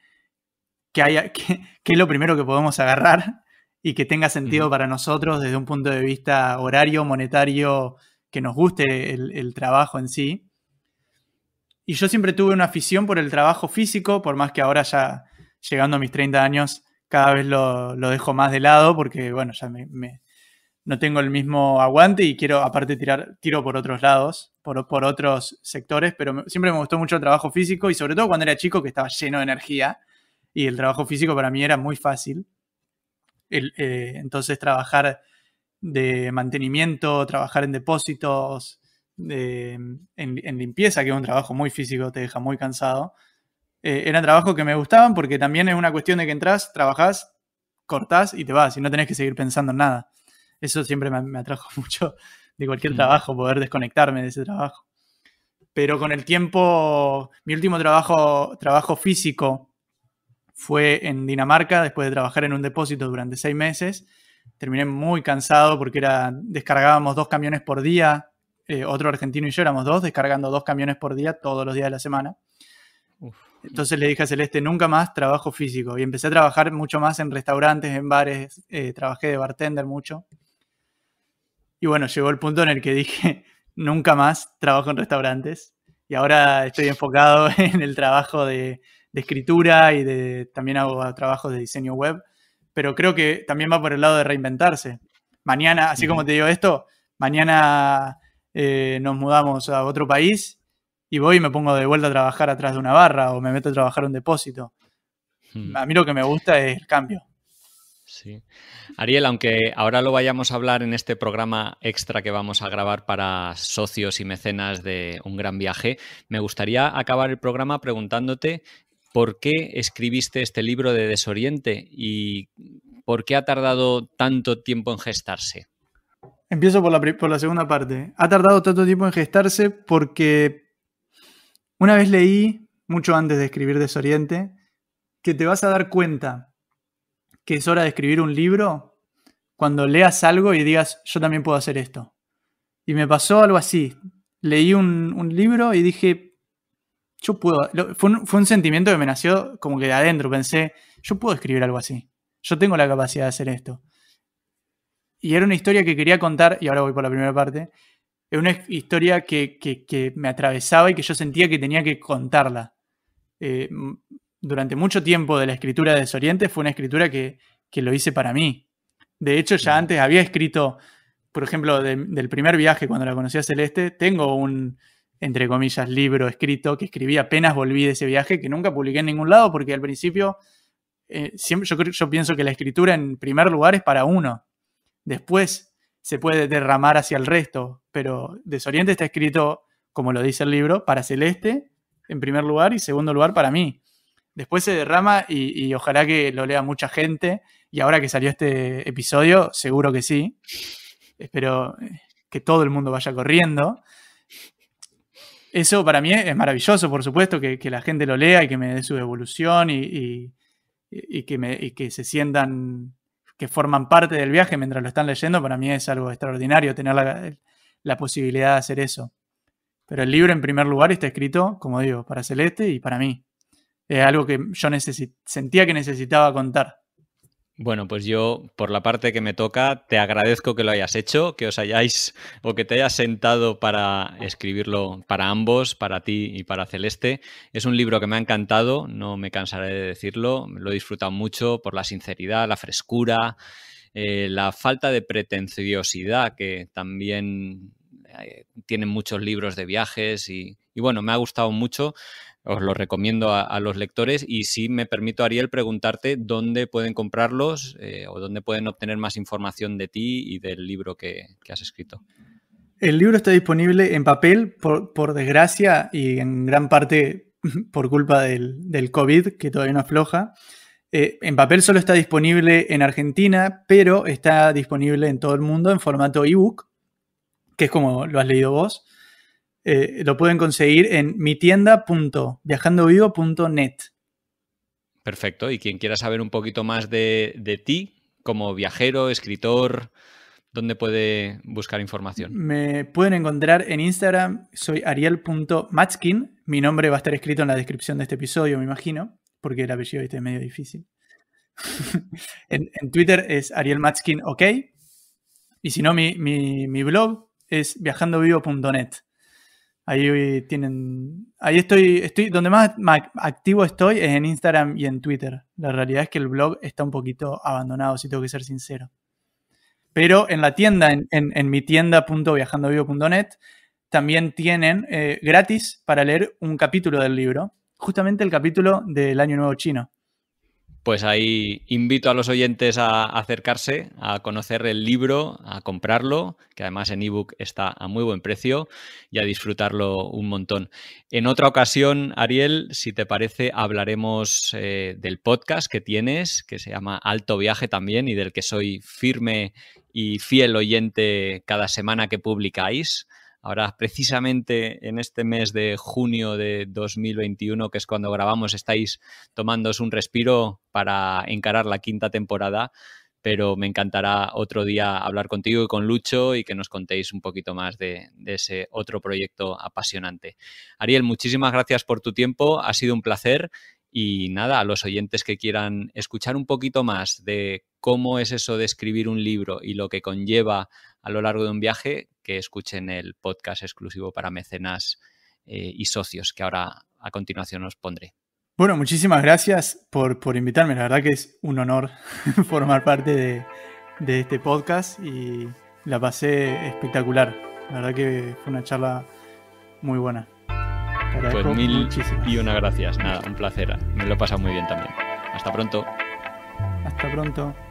que, haya, que, es lo primero que podemos agarrar y que tenga sentido para nosotros desde un punto de vista horario, monetario, que nos guste el, trabajo en sí. Y yo siempre tuve una afición por el trabajo físico, por más que ahora ya llegando a mis 30 años cada vez lo, dejo más de lado porque, bueno, ya me, no tengo el mismo aguante y quiero aparte tirar, tiro por otros lados, por, otros sectores, pero siempre me gustó mucho el trabajo físico y sobre todo cuando era chico que estaba lleno de energía y el trabajo físico para mí era muy fácil. El, eh, entonces trabajar de mantenimiento, trabajar en depósitos, en, limpieza, que es un trabajo muy físico, te deja muy cansado. Era eh, eran trabajos que me gustaban porque también es una cuestión de que entras, trabajás, cortás y te vas y no tenés que seguir pensando en nada. Eso siempre me, atrajo mucho de cualquier trabajo, poder desconectarme de ese trabajo. Pero con el tiempo, mi último trabajo, trabajo físico fue en Dinamarca, después de trabajar en un depósito durante seis meses. Terminé muy cansado porque era, descargábamos dos camiones por día, eh, otro argentino y yo éramos dos, descargando dos camiones por día todos los días de la semana. Entonces le dije a Celeste, nunca más trabajo físico. Y empecé a trabajar mucho más en restaurantes, en bares, eh, trabajé de bartender mucho. Y bueno, llegó el punto en el que dije, nunca más trabajo en restaurantes. Y ahora estoy enfocado en el trabajo de, escritura y de, también hago trabajos de diseño web. Pero creo que también va por el lado de reinventarse. Mañana, así como te digo esto, mañana eh, nos mudamos a otro país y voy y me pongo de vuelta a trabajar atrás de una barra o me meto a trabajar un depósito. Hmm. A mí lo que me gusta es el cambio. Sí. Ariel, aunque ahora lo vayamos a hablar en este programa extra que vamos a grabar para socios y mecenas de Un Gran Viaje, me gustaría acabar el programa preguntándote por qué escribiste este libro de Desoriente y por qué ha tardado tanto tiempo en gestarse. Empiezo por la, por la segunda parte. Ha tardado tanto tiempo en gestarse porque una vez leí, mucho antes de escribir Desoriente, que te vas a dar cuenta que es hora de escribir un libro cuando leas algo y digas, yo también puedo hacer esto. Y me pasó algo así. Leí un, libro y dije, yo puedo. Fue un, sentimiento que me nació como que de adentro. Pensé, yo puedo escribir algo así. Yo tengo la capacidad de hacer esto. Y era una historia que quería contar, y ahora voy por la primera parte. Era una historia que, que, me atravesaba y que yo sentía que tenía que contarla. Eh, durante mucho tiempo de la escritura de Desoriente fue una escritura que, que lo hice para mí. De hecho, ya antes había escrito, por ejemplo, del primer viaje cuando la conocí a Celeste, tengo un, entre comillas, libro escrito que escribí apenas volví de ese viaje, que nunca publiqué en ningún lado, porque al principio eh, siempre, yo, yo pienso que la escritura en primer lugar es para uno. Después se puede derramar hacia el resto, pero Desoriente está escrito, como lo dice el libro, para Celeste en primer lugar y segundo lugar para mí después se derrama y, ojalá que lo lea mucha gente. Y ahora que salió este episodio, seguro que sí. Espero eh, que todo el mundo vaya corriendo. Eso para mí es maravilloso, por supuesto, que, la gente lo lea y que me dé su evolución y, que, se sientan que forman parte del viaje mientras lo están leyendo. Para mí es algo extraordinario tener la posibilidad de hacer eso. Pero el libro en primer lugar está escrito, como digo, para Celeste y para mí algo que yo sentía que necesitaba contar. Bueno, pues yo, por la parte que me toca, te agradezco que lo hayas hecho, que os hayáis o que te hayas sentado para escribirlo para ambos, para ti y para Celeste. Es un libro que me ha encantado, no me cansaré de decirlo, lo he disfrutado mucho por la sinceridad, la frescura, eh, la falta de pretenciosidad que también eh, tienen muchos libros de viajes y, y bueno, me ha gustado mucho os lo recomiendo a, los lectores y si me permito, Ariel, preguntarte dónde pueden comprarlos eh, o dónde pueden obtener más información de ti y del libro que, has escrito. El libro está disponible en papel, por, desgracia, y en gran parte por culpa del, del COVID, que todavía no afloja. Eh, en papel solo está disponible en Argentina, pero está disponible en todo el mundo en formato ebook, que es como lo has leído vos. Eh, lo pueden conseguir en mitienda.viajandovivo.net. Perfecto, y quien quiera saber un poquito más de, ti como viajero, escritor, ¿dónde puede buscar información? Me pueden encontrar en Instagram, soy ariel.matskin. Mi nombre va a estar escrito en la descripción de este episodio, me imagino, porque el apellido este es medio difícil. en, Twitter es Ariel OK. Y si no, mi, mi, mi blog es viajandovivo.net. Ahí eh, tienen. Ahí estoy. estoy donde más, activo estoy es en Instagram y en Twitter. La realidad es que el blog está un poquito abandonado, si tengo que ser sincero. Pero en la tienda, en, en, mi tienda.viajandovivo.net, también tienen eh, gratis para leer un capítulo del libro. Justamente el capítulo del Año Nuevo Chino. Pues ahí invito a los oyentes a acercarse, a conocer el libro, a comprarlo, que además en ebook está a muy buen precio, y a disfrutarlo un montón. En otra ocasión, Ariel, si te parece, hablaremos eh, del podcast que tienes, que se llama Alto Viaje también, y del que soy firme y fiel oyente cada semana que publicáis. Ahora, precisamente en este mes de junio de 2021, que es cuando grabamos, estáis tomándoos un respiro para encarar la quinta temporada, pero me encantará otro día hablar contigo y con Lucho y que nos contéis un poquito más de, de ese otro proyecto apasionante. Ariel, muchísimas gracias por tu tiempo, ha sido un placer y nada, a los oyentes que quieran escuchar un poquito más de cómo es eso de escribir un libro y lo que conlleva a lo largo de un viaje, que escuchen el podcast exclusivo para mecenas eh, y socios que ahora a continuación os pondré. Bueno, muchísimas gracias por, invitarme. La verdad que es un honor formar parte de, este podcast y la pasé espectacular. La verdad que fue una charla muy buena. Pues mil y una gracias. Nada, un placer. Me lo he pasado muy bien también. Hasta pronto. Hasta pronto.